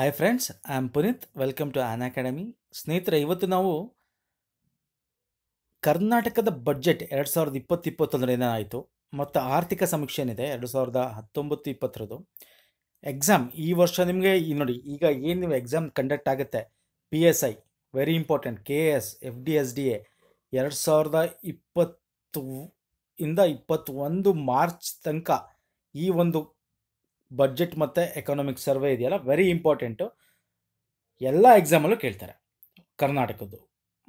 hi friends I am Puneet welcome to Unacademy ಸ್ನೇಹಿತರೆ ಇವತ್ತು ನಾವು ಕರ್ನಾಟಕದ ಬಜೆಟ್ ಎರಡು ಸಾವಿರದ ಇಪ್ಪತ್ತು ಇಪ್ಪತ್ತೊಂದರ ಏನಾಯಿತು ಮತ್ತು ಆರ್ಥಿಕ ಸಮೀಕ್ಷೆ ಏನಿದೆ ಎರಡು ಸಾವಿರದ ಹತ್ತೊಂಬತ್ತು ಇಪ್ಪತ್ತರದು ಎಕ್ಸಾಮ್ ಈ ವರ್ಷ ನಿಮಗೆ ಈ ನೋಡಿ ಈಗ ಏನು ನೀವು ಎಕ್ಸಾಮ್ ಕಂಡಕ್ಟ್ ಆಗುತ್ತೆ P S I very important K S F D S D A ಎರಡು ಸಾವಿರದ ಇಪ್ಪತ್ತು ಇಂದ ಇಪ್ಪತ್ತೊಂದು ಮಾರ್ಚ್ ತನಕ ಈ ಒಂದು ಬಜೆಟ್ ಮತ್ತು ಎಕನಾಮಿಕ್ ಸರ್ವೆ ಇದೆಯಲ್ಲ ವೆರಿ ಇಂಪಾರ್ಟೆಂಟು ಎಲ್ಲ ಎಕ್ಸಾಮಲ್ಲೂ ಕೇಳ್ತಾರೆ ಕರ್ನಾಟಕದ್ದು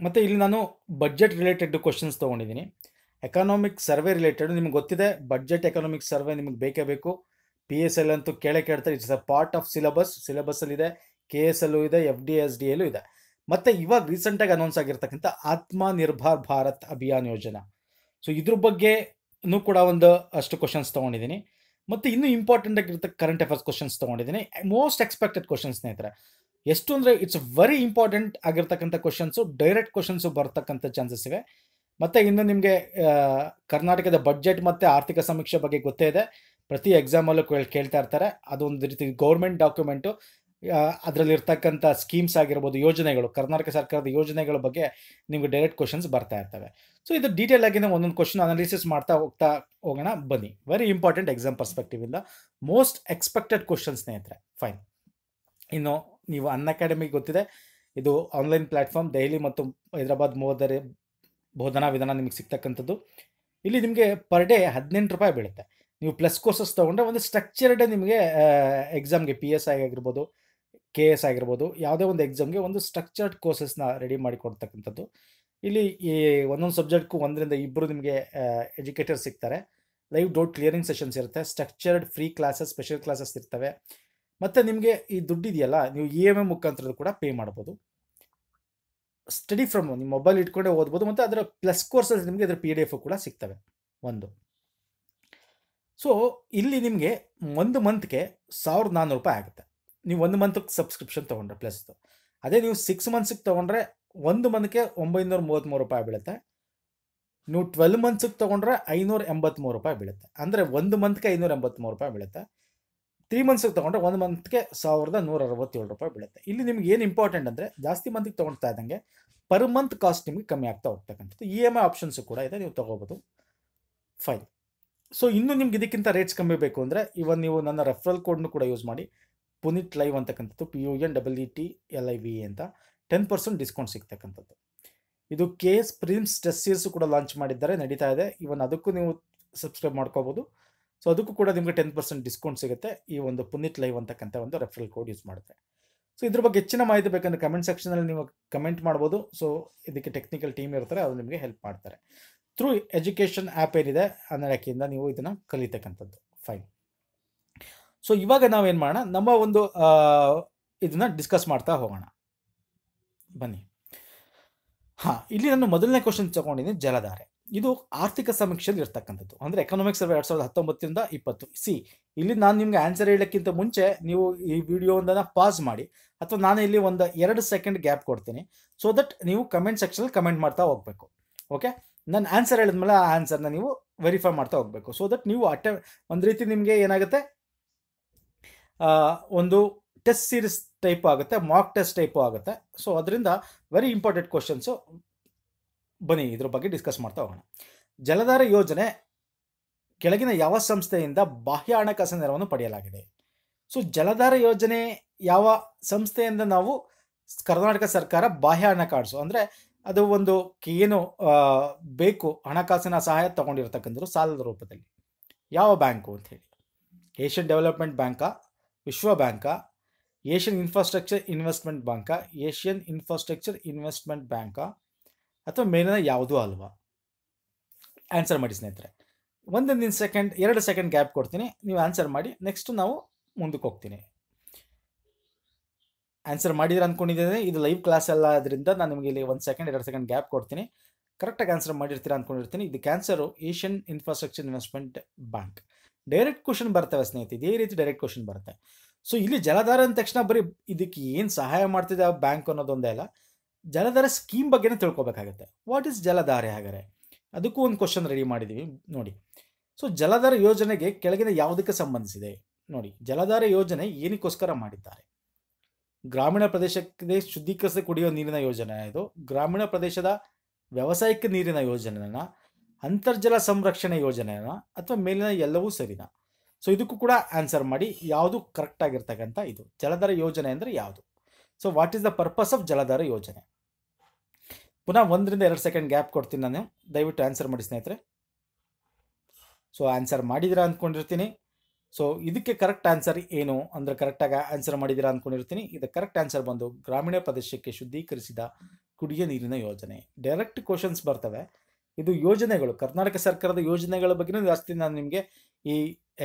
ಮತ್ತು ಇಲ್ಲಿ ನಾನು ಬಜೆಟ್ ರಿಲೇಟೆಡ್ ಕ್ವಶನ್ಸ್ ತೊಗೊಂಡಿದ್ದೀನಿ ಎಕನಾಮಿಕ್ ಸರ್ವೆ ರಿಲೇಟೆಡ್ ನಿಮ್ಗೆ ಗೊತ್ತಿದೆ ಬಜೆಟ್ ಎಕನಾಮಿಕ್ ಸರ್ವೆ ನಿಮಗೆ ಬೇಕೇ ಬೇಕು ಪಿ ಎಸ್ ಎಲ್ ಅಂತೂ ಕೇಳೇ ಕೇಳ್ತಾರೆ it's a part of syllabus ಇದೆ ಕೆ ಎಸ್ ಎಲ್ಲೂ ಇದೆ ಎಫ್ ಡಿ ಎಸ್ ಡಿ ಎಲ್ಲೂ ಇದೆ ಮತ್ತು ಇವಾಗ ರೀಸೆಂಟಾಗಿ ಅನೌನ್ಸ್ ಆಗಿರ್ತಕ್ಕಂಥ ನಿರ್ಭರ್ ಭಾರತ್ ಅಭಿಯಾನ್ ಯೋಜನಾ ಸೊ ಇದ್ರ ಬಗ್ಗೆನೂ ಕೂಡ ಒಂದು ಅಷ್ಟು ಕ್ವಶನ್ಸ್ ತೊಗೊಂಡಿದ್ದೀನಿ ಮತ್ತು ಇನ್ನೂ ಇಂಪಾರ್ಟೆಂಟ್ ಆಗಿರುತ್ತೆ ಕರೆಂಟ್ ಅಫೇರ್ಸ್ ಕ್ವಶನ್ಸ್ ತಗೊಂಡಿದ್ದೀನಿ ಮೋಸ್ಟ್ ಎಕ್ಸ್ಪೆಕ್ಟೆಡ್ ಕ್ವಶನ್ಸ್ ಸ್ನೇಹಿತರೆ ಎಷ್ಟು ಅಂದರೆ ಇಟ್ಸ್ ವೆರಿ ಇಂಪಾರ್ಟೆಂಟ್ ಆಗಿರ್ತಕ್ಕಂಥ ಕ್ವಶನ್ಸು ಡೈರೆಕ್ಟ್ ಕ್ವಶನ್ಸು ಬರ್ತಕ್ಕಂಥ ಚಾನ್ಸಸ್ ಇವೆ ಮತ್ತು ಇನ್ನು ನಿಮಗೆ ಕರ್ನಾಟಕದ ಬಜೆಟ್ ಮತ್ತು ಆರ್ಥಿಕ ಸಮೀಕ್ಷೆ ಬಗ್ಗೆ ಗೊತ್ತೇ ಇದೆ ಪ್ರತಿ ಎಕ್ಸಾಮಲ್ಲೂ ಕೇಳ್ತಾ ಇರ್ತಾರೆ ಅದೊಂದು ರೀತಿ ಗೌರ್ಮೆಂಟ್ ಡಾಕ್ಯುಮೆಂಟು ಅದರಲ್ಲಿರ್ತಕ್ಕಂಥ ಸ್ಕೀಮ್ಸ್ ಆಗಿರ್ಬೋದು ಯೋಜನೆಗಳು ಕರ್ನಾಟಕ ಸರ್ಕಾರದ ಯೋಜನೆಗಳ ಬಗ್ಗೆ ನಿಮಗೆ ಡೈರೆಕ್ಟ್ ಕ್ವಶನ್ಸ್ ಬರ್ತಾ ಇರ್ತವೆ ಸೊ ಇದು ಡೀಟೇಲ್ ಆಗಿ ನಾವು ಒಂದೊಂದು ಕ್ವಶನ್ ಅನಾಲಿಸಿಸ್ ಮಾಡ್ತಾ ಹೋಗ್ತಾ ಹೋಗೋಣ ಬನ್ನಿ ವೆರಿ ಇಂಪಾರ್ಟೆಂಟ್ ಎಕ್ಸಾಮ್ ಪರ್ಸ್ಪೆಕ್ಟಿವ್ ಇಂದ ಮೋಸ್ಟ್ ಎಕ್ಸ್ಪೆಕ್ಟೆಡ್ ಕ್ವಶನ್ ಸ್ನೇಹಿತರೆ ಫೈನ್ ಇನ್ನು ನೀವು ಅನ್ ಅಕಾಡೆಮಿ ಗೊತ್ತಿದೆ ಇದು ಆನ್ಲೈನ್ ಪ್ಲಾಟ್ಫಾರ್ಮ್ ದೆಹಲಿ ಮತ್ತು ಹೈದರಾಬಾದ್ ಮೂವತ್ತರ ಬೋಧನಾ ವಿಧಾನ ನಿಮಗೆ ಸಿಗ್ತಕ್ಕಂಥದ್ದು ಇಲ್ಲಿ ನಿಮಗೆ ಪರ್ ಡೇ ಹದಿನೆಂಟು ರೂಪಾಯಿ ಬೀಳುತ್ತೆ ನೀವು ಪ್ಲಸ್ ಕೋರ್ಸಸ್ ತೊಗೊಂಡ್ರೆ ಒಂದು ಸ್ಟ್ರಕ್ಚರ್ಡ್ ನಿಮಗೆ ಎಕ್ಸಾಮ್ಗೆ ಪಿ ಎಸ್ ಐ ಆಗಿರ್ಬೋದು ಕೆ ಎಸ್ ಆಗಿರ್ಬೋದು ಯಾವುದೇ ಒಂದು ಎಕ್ಸಾಮ್ಗೆ ಒಂದು ಸ್ಟ್ರಕ್ಚರ್ಡ್ ಕೋರ್ಸಸ್ನ ರೆಡಿ ಮಾಡಿ ಕೊಡ್ತಕ್ಕಂಥದ್ದು ಇಲ್ಲಿ ಈ ಒಂದೊಂದು ಸಬ್ಜೆಕ್ಟ್ಗೂ ಒಂದರಿಂದ ಇಬ್ಬರು ನಿಮಗೆ ಎಜುಕೇಟರ್ ಸಿಗ್ತಾರೆ ಲೈವ್ ಡೌಟ್ ಕ್ಲಿಯರಿಂಗ್ ಸೆಷನ್ಸ್ ಇರುತ್ತೆ structured free classes special classes ಇರ್ತವೆ ಮತ್ತು ನಿಮಗೆ ಈ ದುಡ್ಡಿದೆಯಲ್ಲ ನೀವು ಇ e ಎಮ್ ಎ ಮುಖಾಂತರ ಕೂಡ ಪೇ ಮಾಡ್ಬೋದು ಸ್ಟಡಿ ಫ್ರಮ್ ನಿಮ್ಮ ಮೊಬೈಲ್ ಇಟ್ಕೊಂಡೇ ಓದ್ಬೋದು ಮತ್ತು ಅದರ ಪ್ಲಸ್ ಕೋರ್ಸಸ್ ನಿಮಗೆ ಅದರ ಪಿ ಡಿ ಎಫ್ ಕೂಡ ಸಿಗ್ತವೆ ಒಂದು ಸೊ ಇಲ್ಲಿ ನಿಮಗೆ ಒಂದು ಮಂತ್ಗೆ ಸಾವಿರದ ನಾನ್ನೂರು ರೂಪಾಯಿ ಆಗುತ್ತೆ ನೀವು ಒಂದು ಮಂತ್ಗೆ ಸಬ್ಸ್ಕ್ರಿಪ್ಷನ್ ತೊಗೊಂಡ್ರೆ ಪ್ಲಸ್ದು ಅದೇ ನೀವು ಸಿಕ್ಸ್ ಮಂತ್ಸಿಗೆ ತೊಗೊಂಡ್ರೆ ಒಂದು ಮಂತ್ಗೆ ಒಂಬೈನೂರ ಮೂವತ್ತ್ಮೂರು ರೂಪಾಯಿ ಬೀಳುತ್ತೆ ನೀವು ಟ್ವೆಲ್ ಮಂತ್ಸಿಗೆ ತೊಗೊಂಡ್ರೆ ಐನೂರ ಎಂಬತ್ತ್ಮೂರು ರೂಪಾಯಿ ಬೀಳುತ್ತೆ ಅಂದರೆ ಒಂದು ಮಂತ್ಗೆ ಐನೂರ ಎಂಬತ್ತ್ಮೂರು ರೂಪಾಯಿ ಬೀಳುತ್ತೆ ತ್ರೀ ಮಂತ್ಸಿಗೆ ತೊಗೊಂಡ್ರೆ ಒಂದು ಮಂತ್ಗೆ ಸಾವಿರದ ನೂರ ಅರವತ್ತೇಳು ರೂಪಾಯಿ ಬೀಳುತ್ತೆ ಇಲ್ಲಿ ನಿಮ್ಗೆ ಏನು ಇಂಪಾರ್ಟೆಂಟ್ ಅಂದರೆ ಜಾಸ್ತಿ ಮಂತ್ಗೆ ತೊಗೊಳ್ತಾ ಇದ್ದಂಗೆ ಪರ್ ಮಂತ್ ಕಾಸ್ಟ್ ನಿಮಗೆ ಕಮ್ಮಿ ಆಗ್ತಾ ಹೋಗ್ತಕ್ಕಂಥದ್ದು ಇ ಎಮ್ ಐ ಆಪ್ಷನ್ಸು ಕೂಡ ಇದೆ ನೀವು ತೊಗೋಬೋದು ಫೈನ್ ಸೊ ಇನ್ನೂ ನಿಮ್ಗೆ ಇದಕ್ಕಿಂತ ರೇಟ್ಸ್ ಕಮ್ಮಿ ಬೇಕು ಅಂದರೆ ಇವನ್ ನೀವು ನನ್ನ ರೆಫರಲ್ ಕೋಡ್ನು ಕೂಡ ಯೂಸ್ ಮಾಡಿ ಪುನೀತ್ ಲೈವ್ ಅಂತಕ್ಕಂಥದ್ದು P U N double E T L I V ಅಂತ ಟೆನ್ ಪರ್ಸೆಂಟ್ ಡಿಸ್ಕೌಂಟ್ ಸಿಗ್ತಕ್ಕಂಥದ್ದು ಇದು ಕೆ ಎಸ್ ಪ್ರಿಲಿಮ್ಸ್ ಕೂಡ ಲಾಂಚ್ ಮಾಡಿದ್ದಾರೆ ನಡೀತಾ ಇದೆ ಇವನ್ ಅದಕ್ಕೂ ನೀವು ಸಬ್ಸ್ಕ್ರೈಬ್ ಮಾಡ್ಕೋಬೋದು ಸೊ ಅದಕ್ಕೂ ಕೂಡ ನಿಮಗೆ ಟೆನ್ ಪರ್ಸೆಂಟ್ ಡಿಸ್ಕೌಂಟ್ ಸಿಗುತ್ತೆ ಈ ಒಂದು ಪುನೀತ್ ಲೈವ್ ಅಂತಕ್ಕಂಥ ಒಂದು ರೆಫರಲ್ ಕೋಡ್ ಯೂಸ್ ಮಾಡುತ್ತೆ ಸೊ ಇದ್ರ ಬಗ್ಗೆ ಹೆಚ್ಚಿನ ಮಾಹಿತಿ ಬೇಕಂದ್ರೆ ಕಮೆಂಟ್ ಸೆಕ್ಷನಲ್ಲಿ ನೀವು ಕಮೆಂಟ್ ಮಾಡ್ಬೋದು ಸೊ ಇದಕ್ಕೆ ಟೆಕ್ನಿಕಲ್ ಟೀಮ್ ಇರ್ತಾರೆ ಅದು ನಿಮಗೆ ಹೆಲ್ಪ್ ಮಾಡ್ತಾರೆ ಥ್ರೂ ಎಜುಕೇಷನ್ ಆ್ಯಪ್ ಏನಿದೆ ಅನ್ನೋಕ್ಕಿಂತ ನೀವು ಇದನ್ನು ಕಲಿತಕ್ಕಂಥದ್ದು ಫೈನ್ ಸೊ ಇವಾಗ ನಾವೇನು ಮಾಡೋಣ ನಮ್ಮ ಒಂದು ಇದನ್ನ ಡಿಸ್ಕಸ್ ಮಾಡ್ತಾ ಹೋಗೋಣ ಬನ್ನಿ ಹಾ ಇಲ್ಲಿ ನಾನು ಮೊದಲನೇ ಕ್ವಶನ್ ತಗೊಂಡಿದ್ದೀನಿ ಜಲಧಾರೆ ಇದು ಆರ್ಥಿಕ ಸಮೀಕ್ಷೆಯಲ್ಲಿ ಇರ್ತಕ್ಕಂಥದ್ದು ಅಂದರೆ ಎಕನಾಮಿಕ್ ಸರ್ವೆ ಎರಡು ಸಾವಿರದ ಹತ್ತೊಂಬತ್ತರಿಂದ ಇಪ್ಪತ್ತು ಸಿ ಇಲ್ಲಿ ನಾನು ನಿಮ್ಗೆ ಆನ್ಸರ್ ಹೇಳೋಕ್ಕಿಂತ ಮುಂಚೆ ನೀವು ಈ ವಿಡಿಯೋನ ಪಾಸ್ ಮಾಡಿ ಅಥವಾ ನಾನು ಇಲ್ಲಿ ಒಂದು ಎರಡು ಸೆಕೆಂಡ್ ಗ್ಯಾಪ್ ಕೊಡ್ತೀನಿ ಸೊ ದಟ್ ನೀವು ಕಮೆಂಟ್ ಸೆಕ್ಷನಲ್ಲಿ ಕಮೆಂಟ್ ಮಾಡ್ತಾ ಹೋಗ್ಬೇಕು ಓಕೆ ನನ್ನ ಆನ್ಸರ್ ಹೇಳಿದ್ಮೇಲೆ ಆ ಆನ್ಸರ್ನ ನೀವು ವೆರಿಫೈ ಮಾಡ್ತಾ ಹೋಗ್ಬೇಕು ಸೊ ದಟ್ ನೀವು ಅಟೆ ಒಂದು ರೀತಿ ನಿಮಗೆ ಏನಾಗುತ್ತೆ ಒಂದು ಟೆಸ್ಟ್ ಸೀರೀಸ್ ಟೈಪ್ ಆಗುತ್ತೆ ಮಾಕ್ ಟೆಸ್ಟ್ ಟೈಪು ಆಗುತ್ತೆ ಸೊ ಅದರಿಂದ ವೆರಿ ಇಂಪಾರ್ಟೆಂಟ್ ಕ್ವಶನ್ಸು ಬನ್ನಿ ಇದ್ರ ಬಗ್ಗೆ ಡಿಸ್ಕಸ್ ಮಾಡ್ತಾ ಹೋಗೋಣ ಜಲಧಾರ ಯೋಜನೆ ಕೆಳಗಿನ ಯಾವ ಸಂಸ್ಥೆಯಿಂದ ಬಾಹ್ಯ ಹಣಕಾಸಿನ ನೆರವನ್ನು ಪಡೆಯಲಾಗಿದೆ ಸೊ ಜಲಧಾರ ಯೋಜನೆ ಯಾವ ಸಂಸ್ಥೆಯಿಂದ ನಾವು ಕರ್ನಾಟಕ ಸರ್ಕಾರ ಬಾಹ್ಯ ಕಾಡಿಸು ಅಂದರೆ ಅದು ಒಂದು ಏನು ಬೇಕು ಹಣಕಾಸಿನ ಸಹಾಯ ತಗೊಂಡಿರ್ತಕ್ಕಂಥದ್ದು ಸಾಲದ ರೂಪದಲ್ಲಿ ಯಾವ ಬ್ಯಾಂಕು ಅಂತ ಹೇಳಿ ಏಷ್ಯನ್ ಡೆವಲಪ್ಮೆಂಟ್ ಬ್ಯಾಂಕಾ ವಿಶ್ವ bank Asian infrastructure investment bank Asian infrastructure investment bank ಅಥವಾ ಮೇಲಿನ ಯಾವುದೂ ಅಲ್ವಾ ಆನ್ಸರ್ ಮಾಡಿ ಸ್ನೇಹಿತರೆ ಒಂದೊಂದಿನ ಸೆಕೆಂಡ್ ಎರಡು ಸೆಕೆಂಡ್ ಗ್ಯಾಪ್ ಕೊಡ್ತೀನಿ ನೀವು ಆನ್ಸರ್ ಮಾಡಿ ನೆಕ್ಸ್ಟ್ ನಾವು ಮುಂದಕ್ಕೆ ಹೋಗ್ತೀನಿ ಆನ್ಸರ್ ಮಾಡಿದ್ರೆ ಅಂದ್ಕೊಂಡಿದ್ದೇನೆ ಇದು ಲೈವ್ ಕ್ಲಾಸ್ ಎಲ್ಲ ಆದ್ದರಿಂದ ನಾನು ನಿಮಗೆ ಇಲ್ಲಿ ಒಂದು ಸೆಕೆಂಡ್ ಎರಡು ಸೆಕೆಂಡ್ ಗ್ಯಾಪ್ ಕೊಡ್ತೀನಿ ಕರೆಕ್ಟಾಗಿ ಆನ್ಸರ್ ಮಾಡಿರ್ತೀರಾ ಅಂದ್ಕೊಂಡಿರ್ತೀನಿ ಇದಕ್ಕೆ answer Asian infrastructure investment bank direct question ಬರ್ತವೆ ಸ್ನೇಹಿತ ಇದೇ ರೀತಿ ಡೈರೆಕ್ಟ್ ಕ್ವಶನ್ ಬರುತ್ತೆ ಸೊ ಇಲ್ಲಿ ಜಲಧಾರ ಅಂದ ತಕ್ಷಣ ಬರೀ ಇದಕ್ಕೆ ಏನು ಸಹಾಯ ಮಾಡ್ತಿದೆ ಆ ಬ್ಯಾಂಕ್ ಅನ್ನೋದೊಂದೇ ಅಲ್ಲ ಜಲಧಾರ ಸ್ಕೀಮ್ ಬಗ್ಗೆನೇ ತಿಳ್ಕೊಬೇಕಾಗುತ್ತೆ ವಾಟ್ ಇಸ್ ಜಲಧಾರೆ ಹಾಗಾದರೆ ಅದಕ್ಕೂ ಒಂದು ಕ್ವಶನ್ ರೆಡಿ ಮಾಡಿದ್ದೀವಿ ನೋಡಿ ಸೊ ಜಲಧಾರ ಯೋಜನೆಗೆ ಕೆಳಗಿನ ಯಾವುದಕ್ಕೆ ಸಂಬಂಧಿಸಿದೆ ನೋಡಿ ಜಲಧಾರೆ ಯೋಜನೆ ಏನಕ್ಕೋಸ್ಕರ ಮಾಡಿದ್ದಾರೆ ಗ್ರಾಮೀಣ ಪ್ರದೇಶಕ್ಕೆ ಶುದ್ಧೀಕರಿಸಿ ಕುಡಿಯುವ ನೀರಿನ ಯೋಜನೆ ಇದು ಗ್ರಾಮೀಣ ಪ್ರದೇಶದ ವ್ಯವಸಾಯಕ್ಕೆ ನೀರಿನ ಯೋಜನೆಯನ್ನ ಅಂತರ್ಜಲ ಸಂರಕ್ಷಣೆ ಯೋಜನೆನ ಅಥವಾ ಮೇಲಿನ ಎಲ್ಲವೂ ಸರಿನಾ ಸೊ ಇದಕ್ಕೂ ಕೂಡ ಆನ್ಸರ್ ಮಾಡಿ ಯಾವುದು ಕರೆಕ್ಟ್ ಆಗಿರ್ತಕ್ಕಂಥ ಇದು ಜಲಧಾರ ಯೋಜನೆ ಅಂದರೆ ಯಾವುದು so what is the purpose of Jaladhara ಯೋಜನೆ ಪುನಃ ಒಂದರಿಂದ ಎರಡು ಸೆಕೆಂಡ್ ಗ್ಯಾಪ್ ಕೊಡ್ತೀನಿ ನಾನು ದಯವಿಟ್ಟು ಆನ್ಸರ್ ಮಾಡಿ ಸ್ನೇಹಿತರೆ ಸೊ ಆನ್ಸರ್ ಮಾಡಿದಿರಾ ಅಂದ್ಕೊಂಡಿರ್ತೀನಿ ಸೊ ಇದಕ್ಕೆ ಕರೆಕ್ಟ್ ಆನ್ಸರ್ ಏನು ಅಂದರೆ ಕರೆಕ್ಟಾಗಿ ಆನ್ಸರ್ ಮಾಡಿದಿರಾ ಅಂದ್ಕೊಂಡಿರ್ತೀನಿ ಇದು ಕರೆಕ್ಟ್ ಆನ್ಸರ್ ಬಂದು ಗ್ರಾಮೀಣ ಪ್ರದೇಶಕ್ಕೆ ಶುದ್ಧೀಕರಿಸಿದ ಕುಡಿಯ ನೀರಿನ ಯೋಜನೆ ಡೈರೆಕ್ಟ್ ಕ್ವಶನ್ಸ್ ಬರ್ತವೆ ಇದು ಯೋಜನೆಗಳು ಕರ್ನಾಟಕ ಸರ್ಕಾರದ ಯೋಜನೆಗಳ ಬಗ್ಗೆನೂ ಜಾಸ್ತಿ ನಾನು ನಿಮಗೆ ಈ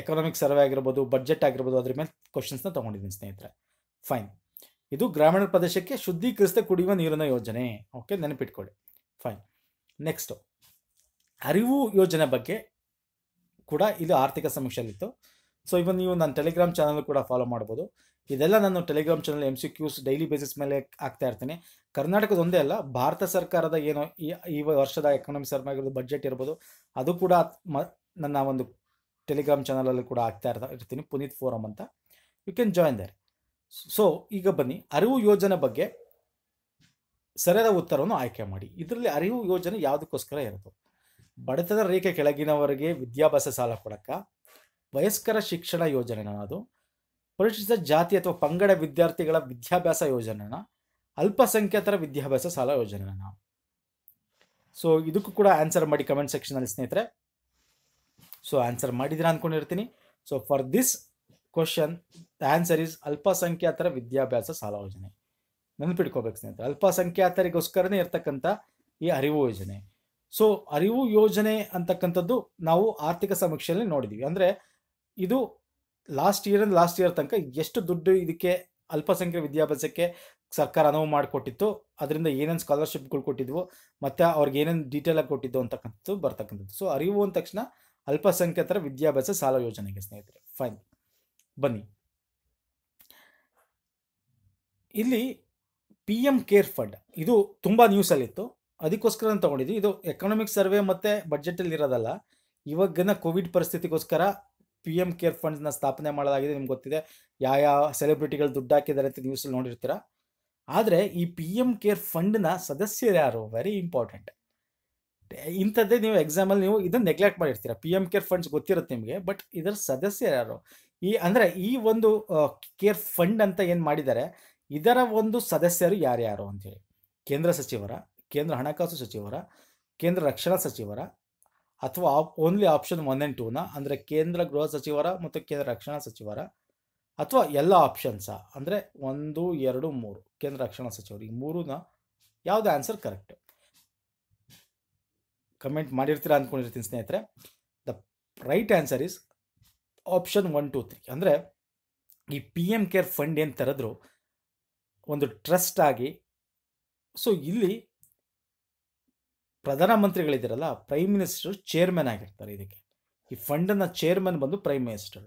ಎಕನಾಮಿಕ್ ಸರ್ವೆ ಆಗಿರ್ಬೋದು ಬಜೆಟ್ ಆಗಿರ್ಬೋದು ಅದ್ರ ಮೇಲೆ ಕ್ವಶನ್ಸ್ನ ತೊಗೊಂಡಿದ್ದೀನಿ ಸ್ನೇಹಿತರೆ ಫೈನ್ ಇದು ಗ್ರಾಮೀಣ ಪ್ರದೇಶಕ್ಕೆ ಶುದ್ಧೀಕರಿಸಿದ ಕುಡಿಯುವ ನೀರಿನ ಯೋಜನೆ ಓಕೆ ನೆನಪಿಟ್ಕೊಳ್ಳಿ ಫೈನ್ ನೆಕ್ಸ್ಟು ಅರಿವು ಯೋಜನೆ ಬಗ್ಗೆ ಕೂಡ ಇದು ಆರ್ಥಿಕ ಸಮೀಕ್ಷೆಯಲ್ಲಿತ್ತು ಸೊ ಇವನ್ ನೀವು ನನ್ನ ಟೆಲಿಗ್ರಾಮ್ ಚಾನಲ್ ಕೂಡ ಫಾಲೋ ಮಾಡ್ಬೋದು ಇದೆಲ್ಲ ನಾನು Telegram channel M C Qs daily basis ಮೇಲೆ ಆಗ್ತಾ ಇರ್ತೀನಿ ಕರ್ನಾಟಕದ ಒಂದೇ ಅಲ್ಲ ಭಾರತ ಸರ್ಕಾರದ ಏನು ಈ ವರ್ಷದ ಎಕನಾಮಿ ಆಗಿರೋದು ಬಜೆಟ್ ಇರ್ಬೋದು ಅದು ಕೂಡ ಮ ನನ್ನ ಒಂದು ಟೆಲಿಗ್ರಾಮ್ ಚಾನಲಲ್ಲಿ ಕೂಡ ಆಗ್ತಾ ಇರ್ತಾ ಇರ್ತೀನಿ ಪುನೀತ್ ಫೋರಮ್ ಅಂತ you can join there so ಈಗ ಬನ್ನಿ ಅರಿವು ಯೋಜನೆ ಬಗ್ಗೆ ಸರಿಯಾದ ಉತ್ತರವನ್ನು ಆಯ್ಕೆ ಮಾಡಿ ಇದರಲ್ಲಿ ಅರಿವು ಯೋಜನೆ ಯಾವುದಕ್ಕೋಸ್ಕರ ಇರೋದು ಬಡತನ ರೇಖೆ ಕೆಳಗಿನವರಿಗೆ ವಿದ್ಯಾಭ್ಯಾಸ ಸಾಲ ಕೊಡಕ್ಕೆ ವಯಸ್ಕರ ಶಿಕ್ಷಣ ಯೋಜನೆ ಅದು ಪರಿಶಿಷ್ಟ ಜಾತಿ ಅಥವಾ ಪಂಗಡ ವಿದ್ಯಾರ್ಥಿಗಳ ವಿದ್ಯಾಭ್ಯಾಸ ಯೋಜನೆನ ಅಲ್ಪಸಂಖ್ಯಾತರ ವಿದ್ಯಾಭ್ಯಾಸ ಸಾಲ ಯೋಜನೆನ ಸೊ ಇದಕ್ಕೂ ಕೂಡ ಆನ್ಸರ್ ಮಾಡಿ ಕಮೆಂಟ್ ಸೆಕ್ಷನಲ್ಲಿ ಸ್ನೇಹಿತರೆ ಸೊ ಆನ್ಸರ್ ಮಾಡಿದಿರಾ ಅಂದ್ಕೊಂಡಿರ್ತೀನಿ so for this question the answer is ಅಲ್ಪಸಂಖ್ಯಾತರ ವಿದ್ಯಾಭ್ಯಾಸ ಸಾಲ ಯೋಜನೆ ನೆನಪಿಟ್ಕೋಬೇಕು ಸ್ನೇಹಿತರೆ ಅಲ್ಪಸಂಖ್ಯಾತರಿಗೋಸ್ಕರನೇ ಇರ್ತಕ್ಕಂಥ ಈ ಅರಿವು ಯೋಜನೆ ಸೊ ಅರಿವು ಯೋಜನೆ ಅಂತಕ್ಕಂಥದ್ದು ನಾವು ಆರ್ಥಿಕ ಸಮೀಕ್ಷೆಯಲ್ಲಿ ನೋಡಿದ್ದೀವಿ ಅಂದರೆ ಇದು ಲಾಸ್ಟ್ ಅಂದ್ರೆ ಲಾಸ್ಟ್ ಇಯರ್ ತನಕ ಎಷ್ಟು ದುಡ್ಡು ಇದಕ್ಕೆ ಅಲ್ಪಸಂಖ್ಯಾತ ವಿದ್ಯಾಭ್ಯಾಸಕ್ಕೆ ಸರ್ಕಾರ ಅನುವು ಮಾಡಿಕೊಟ್ಟಿತ್ತು ಅದರಿಂದ ಏನೇನು ಸ್ಕಾಲರ್ಶಿಪ್ಗಳು ಕೊಟ್ಟಿದ್ವು ಮತ್ತು ಅವ್ರಿಗೆ ಏನೇನು ಆಗಿ ಕೊಟ್ಟಿದ್ದು ಅಂತಕ್ಕಂಥದ್ದು ಬರ್ತಕ್ಕಂಥದ್ದು ಸೊ ಅರಿವು ಅಂದ ತಕ್ಷಣ ಅಲ್ಪಸಂಖ್ಯಾತರ ವಿದ್ಯಾಭ್ಯಾಸ ಸಾಲ ಯೋಜನೆಗೆ ಸ್ನೇಹಿತರೆ ಫೈನ್ ಬನ್ನಿ ಇಲ್ಲಿ ಪಿ ಎಂ ಕೇರ್ ಫಂಡ್ ಇದು ತುಂಬ ನ್ಯೂಸಲ್ಲಿತ್ತು ಅದಕ್ಕೋಸ್ಕರ ನಾನು ಇದು ಎಕನಾಮಿಕ್ ಸರ್ವೆ ಮತ್ತು ಅಲ್ಲಿ ಇರೋದಲ್ಲ ಇವಾಗಿನ ಕೋವಿಡ್ ಪರಿಸ್ಥಿತಿಗೋಸ್ಕರ ಪಿ ಎಂ ಕೇರ್ ಫಂಡ್ಸ್ನ ಸ್ಥಾಪನೆ ಮಾಡೋದಾಗಿದೆ ನಿಮ್ಗೆ ಗೊತ್ತಿದೆ ಯಾವ ಯಾವ ಸೆಲೆಬ್ರಿಟಿಗಳು ದುಡ್ಡು ಹಾಕಿದ್ದಾರೆ ಅಂತ ನ್ಯೂಸಲ್ಲಿ ನೋಡಿರ್ತೀರ ಆದರೆ ಈ ಪಿ ಎಂ ಕೇರ್ ಫಂಡ್ನ ಸದಸ್ಯರು ಯಾರು ವೆರಿ ಇಂಪಾರ್ಟೆಂಟ್ ಇಂಥದ್ದೇ ನೀವು ಎಕ್ಸಾಮಲ್ಲಿ ನೀವು ಇದನ್ನು ನೆಗ್ಲೆಕ್ಟ್ ಮಾಡಿರ್ತೀರ ಪಿ ಎಂ ಕೇರ್ ಫಂಡ್ಸ್ ಗೊತ್ತಿರುತ್ತೆ ನಿಮಗೆ ಬಟ್ ಇದರ ಸದಸ್ಯರು ಯಾರು ಈ ಅಂದರೆ ಈ ಒಂದು ಕೇರ್ ಫಂಡ್ ಅಂತ ಏನು ಮಾಡಿದ್ದಾರೆ ಇದರ ಒಂದು ಸದಸ್ಯರು ಯಾರ್ಯಾರು ಅಂತೇಳಿ ಕೇಂದ್ರ ಸಚಿವರ ಕೇಂದ್ರ ಹಣಕಾಸು ಸಚಿವರ ಕೇಂದ್ರ ರಕ್ಷಣಾ ಸಚಿವರ ಅಥವಾ ಓನ್ಲಿ ಆಪ್ಷನ್ ಒನ್ ಆ್ಯಂಡ್ ಟೂನ ಅಂದರೆ ಕೇಂದ್ರ ಗೃಹ ಸಚಿವರ ಮತ್ತು ಕೇಂದ್ರ ರಕ್ಷಣಾ ಸಚಿವರ ಅಥವಾ ಎಲ್ಲ ಆಪ್ಷನ್ಸ ಅಂದರೆ ಒಂದು ಎರಡು ಮೂರು ಕೇಂದ್ರ ರಕ್ಷಣಾ ಸಚಿವರು ಈ ಮೂರನ್ನ ಯಾವುದು ಆನ್ಸರ್ ಕರೆಕ್ಟ್ ಕಮೆಂಟ್ ಮಾಡಿರ್ತೀರಾ ಅಂದ್ಕೊಂಡಿರ್ತೀನಿ ಸ್ನೇಹಿತರೆ the right answer is option one two three ಅಂದರೆ ಈ ಪಿ ಎಮ್ ಕೇರ್ ಫಂಡ್ ಏನು ತರದ್ರು ಒಂದು ಟ್ರಸ್ಟ್ ಆಗಿ ಸೊ ಇಲ್ಲಿ ಪ್ರಧಾನಮಂತ್ರಿಗಳಿದ್ದೀರಲ್ಲ ಪ್ರೈಮ್ ಮಿನಿಸ್ಟರ್ ಚೇರ್ಮನ್ ಆಗಿರ್ತಾರೆ ಇದಕ್ಕೆ ಈ ಫಂಡನ್ನ ಚೇರ್ಮನ್ ಬಂದು ಪ್ರೈಮ್ ಮಿನಿಸ್ಟರ್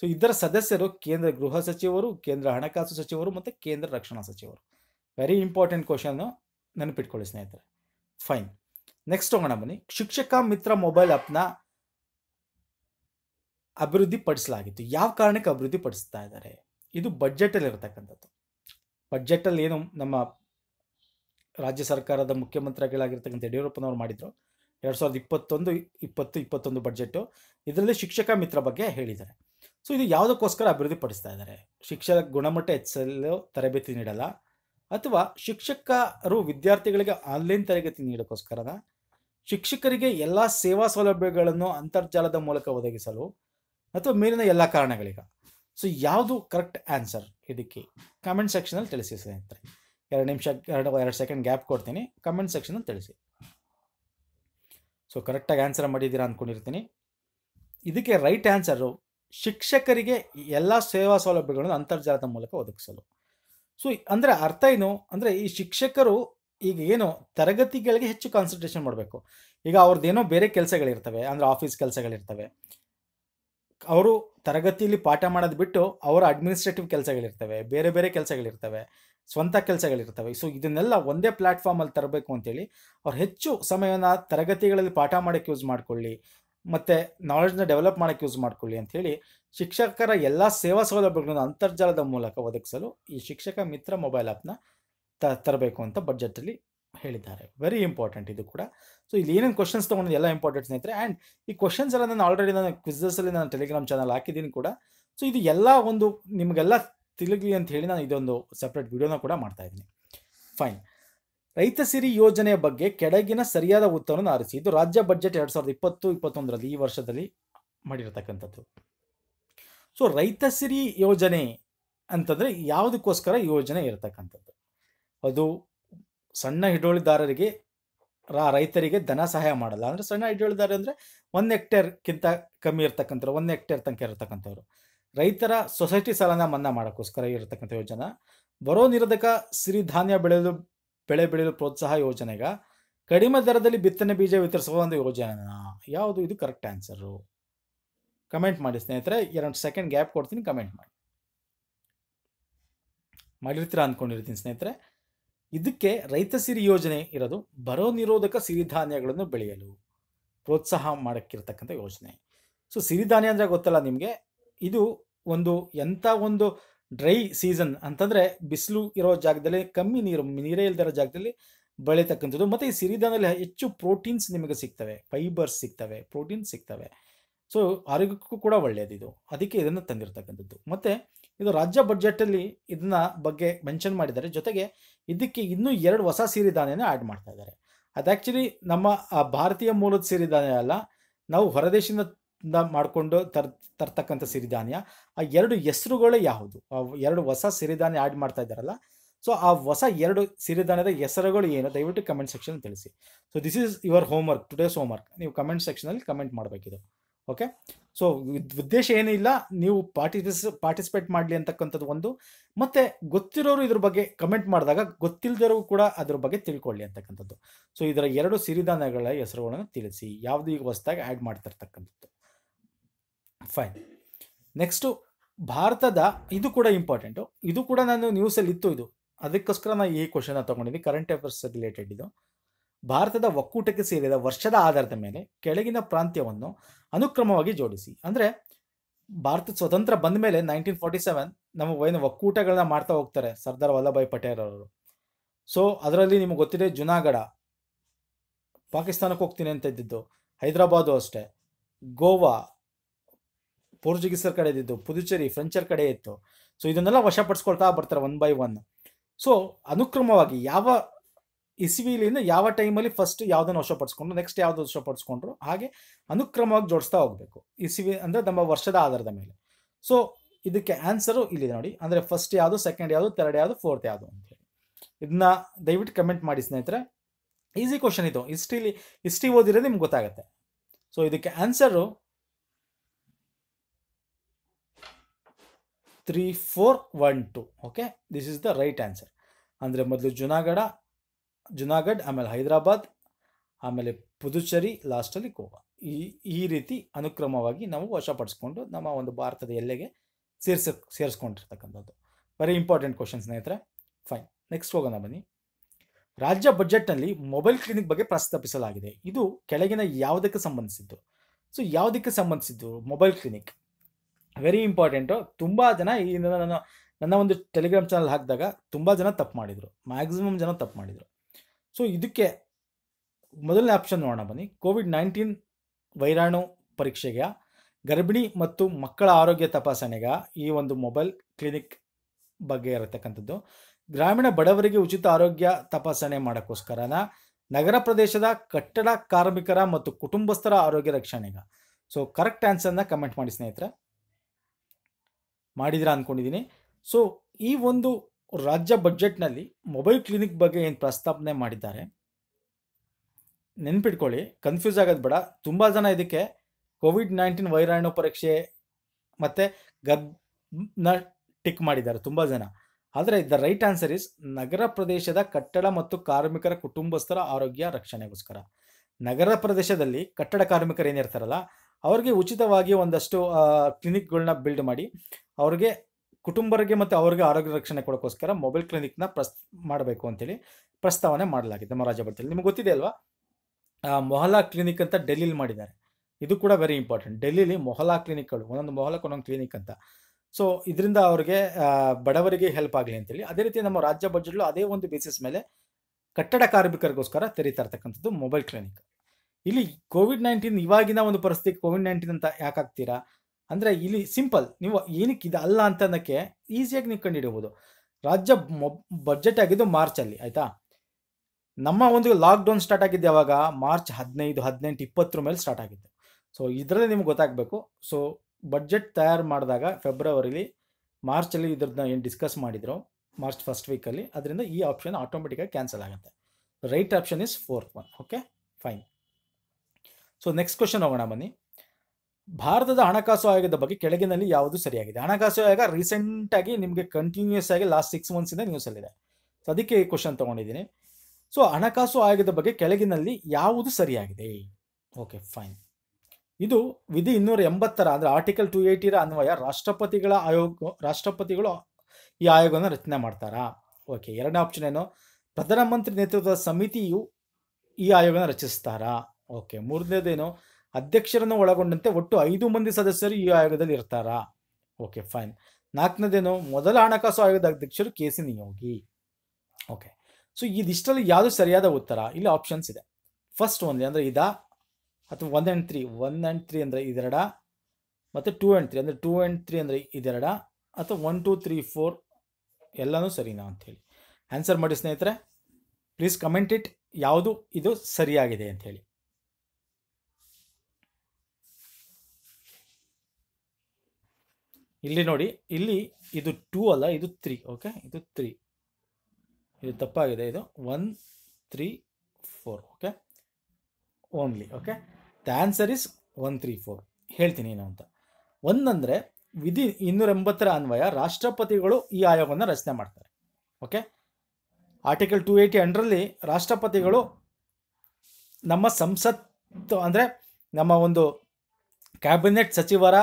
ಸೊ ಇದರ ಸದಸ್ಯರು ಕೇಂದ್ರ ಗೃಹ ಸಚಿವರು ಕೇಂದ್ರ ಹಣಕಾಸು ಸಚಿವರು ಮತ್ತು ಕೇಂದ್ರ ರಕ್ಷಣಾ ಸಚಿವರು ವೆರಿ ಇಂಪಾರ್ಟೆಂಟ್ ಕ್ವಶನ್ನು ನೆನಪಿಟ್ಕೊಳ್ಳಿ ಸ್ನೇಹಿತರೆ ಫೈನ್ ನೆಕ್ಸ್ಟ್ ಹೋಗೋಣ ಬನ್ನಿ ಶಿಕ್ಷಕ ಮಿತ್ರ ಮೊಬೈಲ್ ಆ್ಯಪ್ನ ಅಭಿವೃದ್ಧಿ ಪಡಿಸಲಾಗಿತ್ತು ಯಾವ ಕಾರಣಕ್ಕೆ ಅಭಿವೃದ್ಧಿ ಪಡಿಸ್ತಾ ಇದ್ದಾರೆ ಇದು ಬಜೆಟಲ್ಲಿ ಇರತಕ್ಕಂಥದ್ದು ಬಜೆಟಲ್ಲಿ ಏನು ನಮ್ಮ ರಾಜ್ಯ ಸರ್ಕಾರದ ಮುಖ್ಯಮಂತ್ರಿಗಳಾಗಿರ್ತಕ್ಕಂಥ ಯಡಿಯೂರಪ್ಪನವರು ಮಾಡಿದರು ಎರಡು ಸಾವಿರದ ಇಪ್ಪತ್ತೊಂದು ಇಪ್ಪತ್ತು ಇಪ್ಪತ್ತೊಂದು ಬಜೆಟ್ಟು ಇದರಲ್ಲಿ ಶಿಕ್ಷಕ ಮಿತ್ರ ಬಗ್ಗೆ ಹೇಳಿದ್ದಾರೆ ಸೊ ಇದು ಯಾವುದಕ್ಕೋಸ್ಕರ ಅಭಿವೃದ್ಧಿಪಡಿಸ್ತಾ ಇದ್ದಾರೆ ಶಿಕ್ಷಕ ಗುಣಮಟ್ಟ ಹೆಚ್ಚಲು ತರಬೇತಿ ನೀಡಲ್ಲ ಅಥವಾ ಶಿಕ್ಷಕರು ವಿದ್ಯಾರ್ಥಿಗಳಿಗೆ ಆನ್ಲೈನ್ ತರಬೇತಿ ನೀಡೋಕ್ಕೋಸ್ಕರ ಶಿಕ್ಷಕರಿಗೆ ಎಲ್ಲ ಸೇವಾ ಸೌಲಭ್ಯಗಳನ್ನು ಅಂತರ್ಜಾಲದ ಮೂಲಕ ಒದಗಿಸಲು ಅಥವಾ ಮೇಲಿನ ಎಲ್ಲ ಕಾರಣಗಳಿಗ ಸೊ ಯಾವುದು ಕರೆಕ್ಟ್ ಆನ್ಸರ್ ಇದಕ್ಕೆ ಕಾಮೆಂಟ್ ಸೆಕ್ಷನಲ್ಲಿ ತಿಳಿಸಿ ಸ್ನೇಹಿತರೆ ಎರಡು ನಿಮಿಷ ಎರಡು ಎರಡು ಸೆಕೆಂಡ್ ಗ್ಯಾಪ್ ಕೊಡ್ತೀನಿ ಕಮೆಂಟ್ ಸೆಕ್ಷನ್ ತಿಳಿಸಿ ಸೊ ಕರೆಕ್ಟಾಗಿ ಆನ್ಸರ್ ಮಾಡಿದ್ದೀರಾ ಅಂದ್ಕೊಂಡಿರ್ತೀನಿ ಇದಕ್ಕೆ ರೈಟ್ ಆನ್ಸರು ಶಿಕ್ಷಕರಿಗೆ ಎಲ್ಲ ಸೇವಾ ಸೌಲಭ್ಯಗಳನ್ನು ಅಂತರ್ಜಾಲದ ಮೂಲಕ ಒದಗಿಸಲು ಸೊ ಅಂದರೆ ಅರ್ಥ ಏನು ಅಂದರೆ ಈ ಶಿಕ್ಷಕರು ಈಗ ಏನು ತರಗತಿಗಳಿಗೆ ಹೆಚ್ಚು ಕಾನ್ಸಂಟ್ರೇಷನ್ ಮಾಡಬೇಕು ಈಗ ಅವ್ರದ್ದೇನೋ ಬೇರೆ ಕೆಲಸಗಳಿರ್ತವೆ ಅಂದರೆ ಆಫೀಸ್ ಕೆಲಸಗಳಿರ್ತವೆ ಅವರು ತರಗತಿಯಲ್ಲಿ ಪಾಠ ಮಾಡೋದು ಬಿಟ್ಟು ಅವರ ಅಡ್ಮಿನಿಸ್ಟ್ರೇಟಿವ್ ಕೆಲಸಗಳಿರ್ತವೆ ಬೇರೆ ಬೇರೆ ಕೆಲಸಗಳಿರ್ತವೆ ಸ್ವಂತ ಕೆಲಸಗಳಿರ್ತವೆ ಸೊ ಇದನ್ನೆಲ್ಲ ಒಂದೇ ಪ್ಲಾಟ್ಫಾರ್ಮಲ್ಲಿ ತರಬೇಕು ಅಂತೇಳಿ ಅವ್ರು ಹೆಚ್ಚು ಸಮಯವನ್ನು ತರಗತಿಗಳಲ್ಲಿ ಪಾಠ ಮಾಡೋಕ್ಕೆ ಯೂಸ್ ಮಾಡಿಕೊಳ್ಳಿ ಮತ್ತು ನಾಲೆಜ್ನ ಡೆವಲಪ್ ಮಾಡೋಕ್ಕೆ ಯೂಸ್ ಮಾಡಿಕೊಳ್ಳಿ ಅಂಥೇಳಿ ಶಿಕ್ಷಕರ ಎಲ್ಲ ಸೇವಾ ಸೌಲಭ್ಯಗಳನ್ನು ಅಂತರ್ಜಾಲದ ಮೂಲಕ ಒದಗಿಸಲು ಈ ಶಿಕ್ಷಕ ಮಿತ್ರ ಮೊಬೈಲ್ ಆ್ಯಪ್ನ ತ ತರಬೇಕು ಅಂತ ಬಜೆಟಲ್ಲಿ ಹೇಳಿದ್ದಾರೆ ವೆರಿ ಇಂಪಾರ್ಟೆಂಟ್ ಇದು ಕೂಡ ಸೊ ಇಲ್ಲಿ ಏನೇನು ಕ್ವಶನ್ಸ್ ತೊಗೊಂಡು ಎಲ್ಲ ಇಂಪಾರ್ಟೆಂಟ್ ಸ್ನೇಹಿತರೆ ಆ್ಯಂಡ್ ಈ ಕ್ವಶನ್ಸ್ ಎಲ್ಲ ನಾನು ಆಲ್ರೆಡಿ ನಾನು ಕ್ವಿಸಸ್ಸಲ್ಲಿ ನಾನು ಟೆಲಿಗ್ರಾಮ್ ಚಾನಲ್ ಹಾಕಿದ್ದೀನಿ ಕೂಡ ಸೊ ಇದು ಎಲ್ಲ ಒಂದು ನಿಮಗೆಲ್ಲ ತಿರುಗಲಿ ಅಂತ ಹೇಳಿ ನಾನು ಇದೊಂದು ಸಪ್ರೇಟ್ ವಿಡಿಯೋನ ಕೂಡ ಮಾಡ್ತಾ ಇದ್ದೀನಿ ಫೈನ್ ರೈತ ಸಿರಿ ಯೋಜನೆಯ ಬಗ್ಗೆ ಕೆಳಗಿನ ಸರಿಯಾದ ಉತ್ತರವನ್ನು ಆರಿಸಿ ಇದು ರಾಜ್ಯ ಬಜೆಟ್ ಎರಡು ಸಾವಿರದ ಇಪ್ಪತ್ತು ಇಪ್ಪತ್ತೊಂದರಲ್ಲಿ ಈ ವರ್ಷದಲ್ಲಿ ಮಾಡಿರತಕ್ಕಂಥದ್ದು ಸೊ ರೈತ ಸಿರಿ ಯೋಜನೆ ಅಂತಂದರೆ ಯಾವುದಕ್ಕೋಸ್ಕರ ಯೋಜನೆ ಇರತಕ್ಕಂಥದ್ದು ಅದು ಸಣ್ಣ ಹಿಡುವಳಿದಾರರಿಗೆ ರೈತರಿಗೆ ಧನ ಸಹಾಯ ಮಾಡಲ್ಲ ಅಂದರೆ ಸಣ್ಣ ಹಿಡುವಳಿದಾರ ಅಂದರೆ ಒಂದು ಹೆಕ್ಟೇರ್ಕ್ಕಿಂತ ಕಮ್ಮಿ ಇರ್ತಕ್ಕಂಥವ್ರು ಒಂದು ಹೆಕ್ಟೇರ್ ತನಕ ಇರತಕ್ಕಂಥವ್ರು ರೈತರ ಸೊಸೈಟಿ ಸಾಲನ ಮನ್ನಾ ಮಾಡೋಕ್ಕೋಸ್ಕರ ಇರತಕ್ಕಂಥ ಯೋಜನೆ ಬರೋ ನಿರೋಧಕ ಸಿರಿಧಾನ್ಯ ಬೆಳೆಯಲು ಬೆಳೆ ಬೆಳೆಯಲು ಪ್ರೋತ್ಸಾಹ ಯೋಜನೆಗ ಕಡಿಮೆ ದರದಲ್ಲಿ ಬಿತ್ತನೆ ಬೀಜ ವಿತರಿಸುವ ಒಂದು ಯೋಜನೆ ಯಾವುದು ಇದು ಕರೆಕ್ಟ್ ಆನ್ಸರು ಕಮೆಂಟ್ ಮಾಡಿ ಸ್ನೇಹಿತರೆ ಎರಡು ಸೆಕೆಂಡ್ ಗ್ಯಾಪ್ ಕೊಡ್ತೀನಿ ಕಮೆಂಟ್ ಮಾಡಿ ಮಾಡಿರ್ತೀರಾ ಅಂದ್ಕೊಂಡಿರ್ತೀನಿ ಸ್ನೇಹಿತರೆ ಇದಕ್ಕೆ ರೈತ ಸಿರಿ ಯೋಜನೆ ಇರೋದು ಬರೋ ನಿರೋಧಕ ಸಿರಿಧಾನ್ಯಗಳನ್ನು ಬೆಳೆಯಲು ಪ್ರೋತ್ಸಾಹ ಮಾಡೋಕ್ಕಿರ್ತಕ್ಕಂಥ ಯೋಜನೆ ಸೊ ಸಿರಿಧಾನ್ಯ ಅಂದರೆ ಗೊತ್ತಲ್ಲ ನಿಮಗೆ ಇದು ಒಂದು ಎಂಥ ಒಂದು ಡ್ರೈ ಸೀಸನ್ ಅಂತಂದರೆ ಬಿಸಿಲು ಇರೋ ಜಾಗದಲ್ಲಿ ಕಮ್ಮಿ ನೀರು ನೀರೇ ಇಲ್ದಿರೋ ಜಾಗದಲ್ಲಿ ಬೆಳೀತಕ್ಕಂಥದ್ದು ಮತ್ತು ಈ ಸಿರಿಧಾನ್ಯದಲ್ಲಿ ಹೆಚ್ಚು ಪ್ರೋಟೀನ್ಸ್ ನಿಮಗೆ ಸಿಗ್ತವೆ ಫೈಬರ್ಸ್ ಸಿಗ್ತವೆ ಪ್ರೋಟೀನ್ಸ್ ಸಿಗ್ತವೆ ಸೊ ಆರೋಗ್ಯಕ್ಕೂ ಕೂಡ ಒಳ್ಳೆಯದು ಇದು ಅದಕ್ಕೆ ಇದನ್ನು ತಂದಿರತಕ್ಕಂಥದ್ದು ಮತ್ತು ಇದು ರಾಜ್ಯ ಬಜೆಟಲ್ಲಿ ಇದನ್ನ ಬಗ್ಗೆ ಮೆನ್ಷನ್ ಮಾಡಿದ್ದಾರೆ ಜೊತೆಗೆ ಇದಕ್ಕೆ ಇನ್ನೂ ಎರಡು ಹೊಸ ಸಿರಿಧಾನ್ಯನ ಆ್ಯಡ್ ಮಾಡ್ತಾ ಇದ್ದಾರೆ ಅದು ಆ್ಯಕ್ಚುಲಿ ನಮ್ಮ ಭಾರತೀಯ ಮೂಲದ ಸಿರಿಧಾನ್ಯ ಅಲ್ಲ ನಾವು ಹೊರದೇಶದ ಮಾಡಿಕೊಂಡು ತರ್ ತರ್ತಕ್ಕಂಥ ಸಿರಿಧಾನ್ಯ ಆ ಎರಡು ಹೆಸರುಗಳೇ ಯಾವುದು ಎರಡು ಹೊಸ ಸಿರಿಧಾನ್ಯ ಆ್ಯಡ್ ಮಾಡ್ತಾ ಇದ್ದಾರಲ್ಲ ಸೊ ಆ ಹೊಸ ಎರಡು ಸಿರಿಧಾನ್ಯದ ಹೆಸರುಗಳು ಏನು ದಯವಿಟ್ಟು ಕಮೆಂಟ್ ಸೆಕ್ಷನ್ ತಿಳಿಸಿ so this is your homework today's work ನೀವು ಕಮೆಂಟ್ ಸೆಕ್ಷನಲ್ಲಿ ಕಮೆಂಟ್ ಮಾಡಬೇಕಿದೆ ಓಕೆ ಸೊ ಉದ್ದೇಶ ಏನಿಲ್ಲ ನೀವು ಪಾರ್ಟಿಸಿಸ್ ಪಾರ್ಟಿಸಿಪೇಟ್ ಮಾಡಲಿ ಅಂತಕ್ಕಂಥದ್ದು ಒಂದು ಮತ್ತು ಗೊತ್ತಿರೋರು ಇದ್ರ ಬಗ್ಗೆ ಕಮೆಂಟ್ ಮಾಡಿದಾಗ ಗೊತ್ತಿಲ್ಲದರೂ ಕೂಡ ಅದ್ರ ಬಗ್ಗೆ ತಿಳ್ಕೊಳ್ಳಿ ಅಂತಕ್ಕಂಥದ್ದು ಸೊ ಇದರ ಎರಡು ಸಿರಿಧಾನ್ಯಗಳ ಹೆಸರುಗಳನ್ನು ತಿಳಿಸಿ ಯಾವುದು ಈಗ ಹೊಸದಾಗಿ ಆ್ಯಡ್ ಮಾಡ್ತಿರ್ತಕ್ಕಂಥದ್ದು ಫೈನ್ ನೆಕ್ಸ್ಟು ಭಾರತದ ಇದು ಕೂಡ ಇಂಪಾರ್ಟೆಂಟು ಇದು ಕೂಡ ನಾನು ನ್ಯೂಸಲ್ಲಿ ಇತ್ತು ಇದು ಅದಕ್ಕೋಸ್ಕರ ನಾನು ಈ ಕ್ವಶನ ತೊಗೊಂಡಿದ್ದೀನಿ ಕರೆಂಟ್ ಅಫೇರ್ಸ್ ರಿಲೇಟೆಡ್ ಇದು ಭಾರತದ ಒಕ್ಕೂಟಕ್ಕೆ ಸೇರಿದ ವರ್ಷದ ಆಧಾರದ ಮೇಲೆ ಕೆಳಗಿನ ಪ್ರಾಂತ್ಯವನ್ನು ಅನುಕ್ರಮವಾಗಿ ಜೋಡಿಸಿ ಅಂದರೆ ಭಾರತ ಸ್ವತಂತ್ರ ಬಂದ ಮೇಲೆ ನೈನ್ಟೀನ್ ಫೋರ್ಟಿ ಸೆವೆನ್ ನಮ್ಮ ಏನು ಒಕ್ಕೂಟಗಳನ್ನ ಮಾಡ್ತಾ ಹೋಗ್ತಾರೆ ಸರ್ದಾರ್ ವಲ್ಲಭಾಯ್ ಪಟೇಲ್ ಅವರು ಸೊ ಅದರಲ್ಲಿ ನಿಮಗೆ ಗೊತ್ತಿದೆ ಜುನಾಗಢ ಪಾಕಿಸ್ತಾನಕ್ಕೆ ಹೋಗ್ತೀನಿ ಅಂತ ಇದ್ದಿದ್ದು ಹೈದರಾಬಾದು ಅಷ್ಟೇ ಗೋವಾ ಪೋರ್ಚುಗೀಸರ್ ಕಡೆ ಇದ್ದಿದ್ದು ಪುದುಚೇರಿ ಫ್ರೆಂಚರ್ ಕಡೆ ಇತ್ತು ಸೊ ಇದನ್ನೆಲ್ಲ ವಶಪಡಿಸ್ಕೊಳ್ತಾ ಬರ್ತಾರೆ ಒನ್ ಬೈ ಒನ್ ಸೊ ಅನುಕ್ರಮವಾಗಿ ಯಾವ ಇಸ್ವಿಲಿಂದ ಯಾವ ಟೈಮಲ್ಲಿ ಫಸ್ಟ್ ಯಾವುದನ್ನು ವಶಪಡಿಸ್ಕೊಂಡ್ರು ನೆಕ್ಸ್ಟ್ ಯಾವುದು ವಶಪಡಿಸ್ಕೊಂಡ್ರು ಹಾಗೆ ಅನುಕ್ರಮವಾಗಿ ಜೋಡಿಸ್ತಾ ಹೋಗಬೇಕು ಇಸ್ವಿ ಅಂದರೆ ನಮ್ಮ ವರ್ಷದ ಆಧಾರದ ಮೇಲೆ ಸೊ ಇದಕ್ಕೆ ಆನ್ಸರು ಇಲ್ಲಿದೆ ನೋಡಿ ಅಂದರೆ ಫಸ್ಟ್ ಯಾವುದು ಸೆಕೆಂಡ್ ಯಾವುದು ತರ್ಡ್ ಯಾವುದು ಫೋರ್ತ್ ಯಾವುದು ಅಂತ ಇದನ್ನ ದಯವಿಟ್ಟು ಕಮೆಂಟ್ ಮಾಡಿ ಸ್ನೇಹಿತರೆ ಈಸಿ ಕ್ವಶನ್ ಇದು ಹಿಸ್ಟ್ರಿಲಿ ಹಿಸ್ಟ್ರಿ ಓದಿರೋದು ನಿಮ್ಗೆ ಗೊತ್ತಾಗುತ್ತೆ ಸೊ ಇದಕ್ಕೆ answer three four one two okay this is the right answer ಅಂದರೆ ಮೊದಲು ಜುನಾಗಢ ಜುನಾಗಢ್ ಆಮೇಲೆ ಹೈದರಾಬಾದ್ ಆಮೇಲೆ ಪುದುಚೇರಿ ಲಾಸ್ಟಲ್ಲಿ ಗೋವಾ ಈ ಈ ರೀತಿ ಅನುಕ್ರಮವಾಗಿ ನಾವು ವಶಪಡಿಸ್ಕೊಂಡು ನಮ್ಮ ಒಂದು ಭಾರತದ ಎಲ್ಲೆಗೆ ಸೇರಿಸ ಸೇರಿಸ್ಕೊಂಡಿರ್ತಕ್ಕಂಥದ್ದು ವೆರಿ ಇಂಪಾರ್ಟೆಂಟ್ ಕ್ವಶನ್ ಸ್ನೇಹಿತರೆ ಫೈನ್ ನೆಕ್ಸ್ಟ್ ಹೋಗೋಣ ಬನ್ನಿ ರಾಜ್ಯ ಬಜೆಟ್ನಲ್ಲಿ ಮೊಬೈಲ್ ಕ್ಲಿನಿಕ್ ಬಗ್ಗೆ ಪ್ರಸ್ತಾಪಿಸಲಾಗಿದೆ ಇದು ಕೆಳಗಿನ ಯಾವುದಕ್ಕೆ ಸಂಬಂಧಿಸಿದ್ದು ಸೊ ಯಾವುದಕ್ಕೆ ಸಂಬಂಧಿಸಿದ್ದು ಮೊಬೈಲ್ ಕ್ಲಿನಿಕ್ ವೆರಿ ಇಂಪಾರ್ಟೆಂಟು ತುಂಬ ಜನ ಈ ನಾನು ನನ್ನ ಒಂದು ಟೆಲಿಗ್ರಾಮ್ ಚಾನಲ್ ಹಾಕಿದಾಗ ತುಂಬ ಜನ ತಪ್ಪು ಮಾಡಿದರು ಮ್ಯಾಕ್ಸಿಮಮ್ ಜನ ತಪ್ಪು ಮಾಡಿದರು ಸೊ ಇದಕ್ಕೆ ಮೊದಲನೇ ಆಪ್ಷನ್ ನೋಡೋಣ ಬನ್ನಿ ಕೋವಿಡ್ ನೈನ್ಟೀನ್ ವೈರಾಣು ಪರೀಕ್ಷೆಗೆ ಗರ್ಭಿಣಿ ಮತ್ತು ಮಕ್ಕಳ ಆರೋಗ್ಯ ತಪಾಸಣೆಗೆ ಈ ಒಂದು ಮೊಬೈಲ್ ಕ್ಲಿನಿಕ್ ಬಗ್ಗೆ ಇರತಕ್ಕಂಥದ್ದು ಗ್ರಾಮೀಣ ಬಡವರಿಗೆ ಉಚಿತ ಆರೋಗ್ಯ ತಪಾಸಣೆ ಮಾಡೋಕ್ಕೋಸ್ಕರನ ನಗರ ಪ್ರದೇಶದ ಕಟ್ಟಡ ಕಾರ್ಮಿಕರ ಮತ್ತು ಕುಟುಂಬಸ್ಥರ ಆರೋಗ್ಯ ರಕ್ಷಣೆಗೆ ಸೊ ಕರೆಕ್ಟ್ ಆನ್ಸರ್ನ ಕಮೆಂಟ್ ಮಾಡಿ ಸ್ನೇಹಿತರೆ ಮಾಡಿದ್ರ ಅಂದ್ಕೊಂಡಿದ್ದೀನಿ ಸೊ ಈ ಒಂದು ರಾಜ್ಯ ಬಜೆಟ್ನಲ್ಲಿ ಮೊಬೈಲ್ ಕ್ಲಿನಿಕ್ ಬಗ್ಗೆ ಏನು ಪ್ರಸ್ತಾಪನೆ ಮಾಡಿದ್ದಾರೆ ನೆನ್ಪಿಟ್ಕೊಳ್ಳಿ ಕನ್ಫ್ಯೂಸ್ ಆಗೋದು ಬೇಡ ತುಂಬ ಜನ ಇದಕ್ಕೆ ಕೋವಿಡ್ ನೈನ್ಟೀನ್ ವೈರಾಣು ಪರೀಕ್ಷೆ ಮತ್ತು ಗದ್ನ ಟಿಕ್ ಮಾಡಿದ್ದಾರೆ ತುಂಬ ಜನ ಆದರೆ ದ ರೈಟ್ ಆನ್ಸರ್ ಇಸ್ ನಗರ ಪ್ರದೇಶದ ಕಟ್ಟಡ ಮತ್ತು ಕಾರ್ಮಿಕರ ಕುಟುಂಬಸ್ಥರ ಆರೋಗ್ಯ ರಕ್ಷಣೆಗೋಸ್ಕರ ನಗರ ಪ್ರದೇಶದಲ್ಲಿ ಕಟ್ಟಡ ಕಾರ್ಮಿಕರು ಏನಿರ್ತಾರಲ್ಲ ಅವ್ರಿಗೆ ಉಚಿತವಾಗಿ ಒಂದಷ್ಟು ಕ್ಲಿನಿಕ್ಗಳನ್ನ ಬಿಲ್ಡ್ ಮಾಡಿ ಅವ್ರಿಗೆ ಕುಟುಂಬರಿಗೆ ಮತ್ತು ಅವ್ರಿಗೆ ಆರೋಗ್ಯ ರಕ್ಷಣೆ ಕೊಡೋಕ್ಕೋಸ್ಕರ ಮೊಬೈಲ್ ಕ್ಲಿನಿಕ್ನ ಪ್ರಸ್ ಮಾಡಬೇಕು ಅಂತೇಳಿ ಪ್ರಸ್ತಾವನೆ ಮಾಡಲಾಗಿದೆ ನಮ್ಮ ರಾಜ್ಯಭಟ್ಟಲ್ಲಿ ನಿಮ್ಗೆ ಗೊತ್ತಿದೆ ಅಲ್ವಾ ಮೊಹಲಾ ಕ್ಲಿನಿಕ್ ಅಂತ ಡೆಲ್ಲಿಲಿ ಮಾಡಿದ್ದಾರೆ ಇದು ಕೂಡ ವೆರಿ ಇಂಪಾರ್ಟೆಂಟ್ ಡೆಲ್ಲಿಲಿ ಮೊಹಲಾ ಕ್ಲಿನಿಕ್ಗಳು ಒಂದೊಂದು ಮೊಹಲಕ್ಕೆ ಒಂದೊಂದು ಕ್ಲಿನಿಕ್ ಅಂತ ಸೊ ಇದರಿಂದ ಅವ್ರಿಗೆ ಬಡವರಿಗೆ ಹೆಲ್ಪ್ ಆಗಲಿ ಅಂತೇಳಿ ಅದೇ ರೀತಿ ನಮ್ಮ ರಾಜ್ಯ ಬಜೆಟ್ಲು ಅದೇ ಒಂದು ಬೇಸಿಸ್ ಮೇಲೆ ಕಟ್ಟಡ ಕಾರ್ಮಿಕರಿಗೋಸ್ಕರ ತೆರೀತಾ ಇರ್ತಕ್ಕಂಥದ್ದು ಮೊಬೈಲ್ ಕ್ಲಿನಿಕ್ ಇಲ್ಲಿ ಕೋವಿಡ್ ನೈನ್ಟೀನ್ ಇವಾಗಿನ ಒಂದು ಪರಿಸ್ಥಿತಿ ಕೋವಿಡ್ ನೈನ್ಟೀನ್ ಅಂತ ಯಾಕಾಗ್ತೀರಾ ಅಂದರೆ ಇಲ್ಲಿ ಸಿಂಪಲ್ ನೀವು ಏನಕ್ಕೆ ಇದು ಅಲ್ಲ ಅಂತ ಅನ್ನೋಕ್ಕೆ ಈಸಿಯಾಗಿ ನೀವು ಕಂಡುಹಿಡಬಹುದು ರಾಜ್ಯ ಬಜೆಟ್ ಆಗಿದ್ದು ಮಾರ್ಚಲ್ಲಿ ಆಯಿತಾ ನಮ್ಮ ಒಂದು ಲಾಕ್ಡೌನ್ ಸ್ಟಾರ್ಟ್ ಆಗಿದ್ದು ಯಾವಾಗ ಮಾರ್ಚ್ ಹದಿನೈದು ಹದಿನೆಂಟು ಇಪ್ಪತ್ತರ ಮೇಲೆ ಸ್ಟಾರ್ಟ್ ಆಗಿದ್ದು ಸೊ ಇದರಲ್ಲೇ ನಿಮ್ಗೆ ಗೊತ್ತಾಗಬೇಕು ಸೊ ಬಡ್ಜೆಟ್ ತಯಾರು ಮಾಡಿದಾಗ ಫೆಬ್ರವರಿಲಿ ಮಾರ್ಚಲ್ಲಿ ಇದ್ರದ್ದು ಏನು ಡಿಸ್ಕಸ್ ಮಾಡಿದ್ರು ಮಾರ್ಚ್ ಫಸ್ಟ್ ವೀಕಲ್ಲಿ ಅದರಿಂದ ಈ ಆಪ್ಷನ್ ಆಟೋಮೆಟಿಕ್ಕಾಗಿ ಕ್ಯಾನ್ಸಲ್ ಆಗುತ್ತೆ right option is fourth one okay fine so next question ಹೋಗೋಣ ಬನ್ನಿ ಭಾರತದ ಹಣಕಾಸು ಆಯೋಗದ ಬಗ್ಗೆ ಕೆಳಗಿನಲ್ಲಿ ಯಾವುದು ಸರಿಯಾಗಿದೆ ಹಣಕಾಸು ಆಯೋಗ ರೀಸೆಂಟ್ ಆಗಿ ನಿಮಗೆ ಕಂಟಿನ್ಯೂಸ್ ಆಗಿ ಲಾಸ್ಟ್ ಸಿಕ್ಸ್ ಮಂತ್ಸ್ ಇಂದ ನ್ಯೂಸ್ ಅಲ್ಲಿದೆ ಸೊ ಅದಕ್ಕೆ ಕ್ವಶನ್ ತಗೊಂಡಿದ್ದೀನಿ ಸೊ ಹಣಕಾಸು ಆಯೋಗದ ಬಗ್ಗೆ ಕೆಳಗಿನಲ್ಲಿ ಯಾವುದು ಸರಿಯಾಗಿದೆ ಓಕೆ ಫೈನ್ ಇದು ವಿಧಿ ಇನ್ನೂರ ಎಂಬತ್ತರ ಅಂದ್ರೆ ಆರ್ಟಿಕಲ್ ಟು ಏಯ್ಟಿರ ಅನ್ವಯ ರಾಷ್ಟ್ರಪತಿಗಳ ಆಯೋಗ ರಾಷ್ಟ್ರಪತಿಗಳು ಈ ಆಯೋಗವನ್ನು ರಚನೆ ಮಾಡ್ತಾರಾ ಓಕೆ ಎರಡನೇ ಆಪ್ಷನ್ ಏನು ಪ್ರಧಾನಮಂತ್ರಿ ನೇತೃತ್ವದ ಸಮಿತಿಯು ಈ ಆಯೋಗನ ರಚಿಸ್ತಾರಾ ಓಕೆ ಮೂರನೇದೇನು ಅಧ್ಯಕ್ಷರನ್ನು ಒಳಗೊಂಡಂತೆ ಒಟ್ಟು ಐದು ಮಂದಿ ಸದಸ್ಯರು ಈ ಆಯೋಗದಲ್ಲಿ ಇರ್ತಾರಾ ಓಕೆ ಫೈನ್ ನಾಲ್ಕನೇದೇನು ಮೊದಲ ಹಣಕಾಸು ಆಯೋಗದ ಅಧ್ಯಕ್ಷರು K C Niyogi okay so ಇದಿಷ್ಟರಲ್ಲಿ ಯಾವುದು ಸರಿಯಾದ ಉತ್ತರ ಇಲ್ಲಿ ಆಪ್ಷನ್ಸ್ ಇದೆ ಫಸ್ಟ್ ಒನ್ಲಿ ಅಂದರೆ ಇದಾ ಅಥವಾ one and three one and three ಅಂದರೆ ಇದೆರಡ ಮತ್ತು ಟೂ ಆ್ಯಂಡ್ ತ್ರೀ ಅಂದರೆ ಟೂ ಆ್ಯಂಡ್ ತ್ರೀ ಅಂದರೆ ಇದೆರಡ ಅಥವಾ ಒನ್ ಟೂ ತ್ರೀ ಫೋರ್ ಎಲ್ಲನೂ ಸರಿನಾ ಅಂಥೇಳಿ ಆನ್ಸರ್ ಮಾಡಿ ಸ್ನೇಹಿತರೆ ಪ್ಲೀಸ್ ಕಮೆಂಟ್ ಇಟ್ ಯಾವುದು ಇದು ಸರಿಯಾಗಿದೆ ಅಂತ ಹೇಳಿ ಇಲ್ಲಿ ನೋಡಿ ಇಲ್ಲಿ ಇದು ಟೂ ಅಲ್ಲ ಇದು ತ್ರೀ ಓಕೆ ಇದು ತ್ರೀ ಇದು ತಪ್ಪಾಗಿದೆ ಇದು one three four okay only okay the answer is one three four ಹೇಳ್ತೀನಿ ಏನು ಅಂತ ಒಂದಂದರೆ ವಿಧಿ ಇನ್ನೂರ ಎಂಬತ್ತರ ಅನ್ವಯ ರಾಷ್ಟ್ರಪತಿಗಳು ಈ ಆಯೋಗವನ್ನು ರಚನೆ ಮಾಡ್ತಾರೆ ಓಕೆ ಆರ್ಟಿಕಲ್ ಟು ಏಯ್ಟಿ ಅಂಡ್ರಲ್ಲಿ ರಾಷ್ಟ್ರಪತಿಗಳು ನಮ್ಮ ಸಂಸತ್ತು ಅಂದರೆ ನಮ್ಮ ಒಂದು ಕ್ಯಾಬಿನೆಟ್ ಸಚಿವರ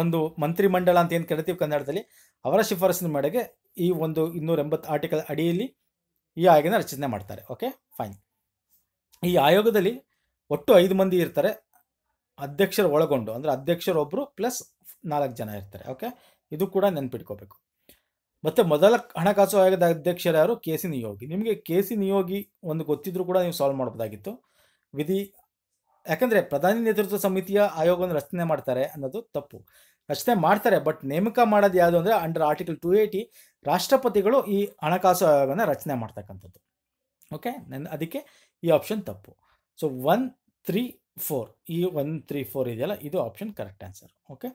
ಒಂದು ಮಂತ್ರಿಮಂಡಲ ಅಂತ ಏನು ಕರಿತೀವಿ ಕನ್ನಡದಲ್ಲಿ ಅವರ ಶಿಫಾರಸಿನ ಮೇರೆಗೆ ಈ ಒಂದು ಇನ್ನೂರ ಎಂಬತ್ತು ಆರ್ಟಿಕಲ್ ಅಡಿಯಲ್ಲಿ ಈ ಆಯೋಗನ ರಚನೆ ಮಾಡ್ತಾರೆ ಓಕೆ ಫೈನ್ ಈ ಆಯೋಗದಲ್ಲಿ ಒಟ್ಟು ಐದು ಮಂದಿ ಇರ್ತಾರೆ ಅಧ್ಯಕ್ಷರು ಒಳಗೊಂಡು ಅಂದರೆ ಅಧ್ಯಕ್ಷರೊಬ್ಬರು ಪ್ಲಸ್ ನಾಲ್ಕು ಜನ ಇರ್ತಾರೆ ಓಕೆ ಇದು ಕೂಡ ನೆನ್ಪಿಟ್ಕೋಬೇಕು ಮತ್ತು ಮೊದಲ ಹಣಕಾಸು ಆಯೋಗದ ಅಧ್ಯಕ್ಷರು ಯಾರು ಕೆ ಸಿ ನಿಯೋಗಿ ನಿಮಗೆ ಕೆ ಸಿ ನಿಯೋಗಿ ಒಂದು ಗೊತ್ತಿದ್ರು ಕೂಡ ನೀವು ಸಾಲ್ವ್ ಮಾಡ್ಬೋದಾಗಿತ್ತು ವಿಧಿ ಯಾಕಂದರೆ ಪ್ರಧಾನಿ ನೇತೃತ್ವ ಸಮಿತಿಯ ಆಯೋಗವನ್ನು ರಚನೆ ಮಾಡ್ತಾರೆ ಅನ್ನೋದು ತಪ್ಪು ರಚನೆ ಮಾಡ್ತಾರೆ ಬಟ್ ನೇಮಕ ಮಾಡೋದು ಯಾವುದು ಅಂದರೆ ಅಂಡರ್ ಆರ್ಟಿಕಲ್ ಟು ಏಯ್ಟಿ ರಾಷ್ಟ್ರಪತಿಗಳು ಈ ಹಣಕಾಸು ಆಯೋಗನ ರಚನೆ ಮಾಡ್ತಕ್ಕಂಥದ್ದು ಓಕೆ ನನ್ನ ಅದಕ್ಕೆ ಈ ಆಪ್ಷನ್ ತಪ್ಪು ಸೊ ಒನ್ ತ್ರೀ ಫೋರ್ ಈ ಒನ್ ತ್ರೀ ಫೋರ್ ಇದೆಯಲ್ಲ ಇದು option correct answer okay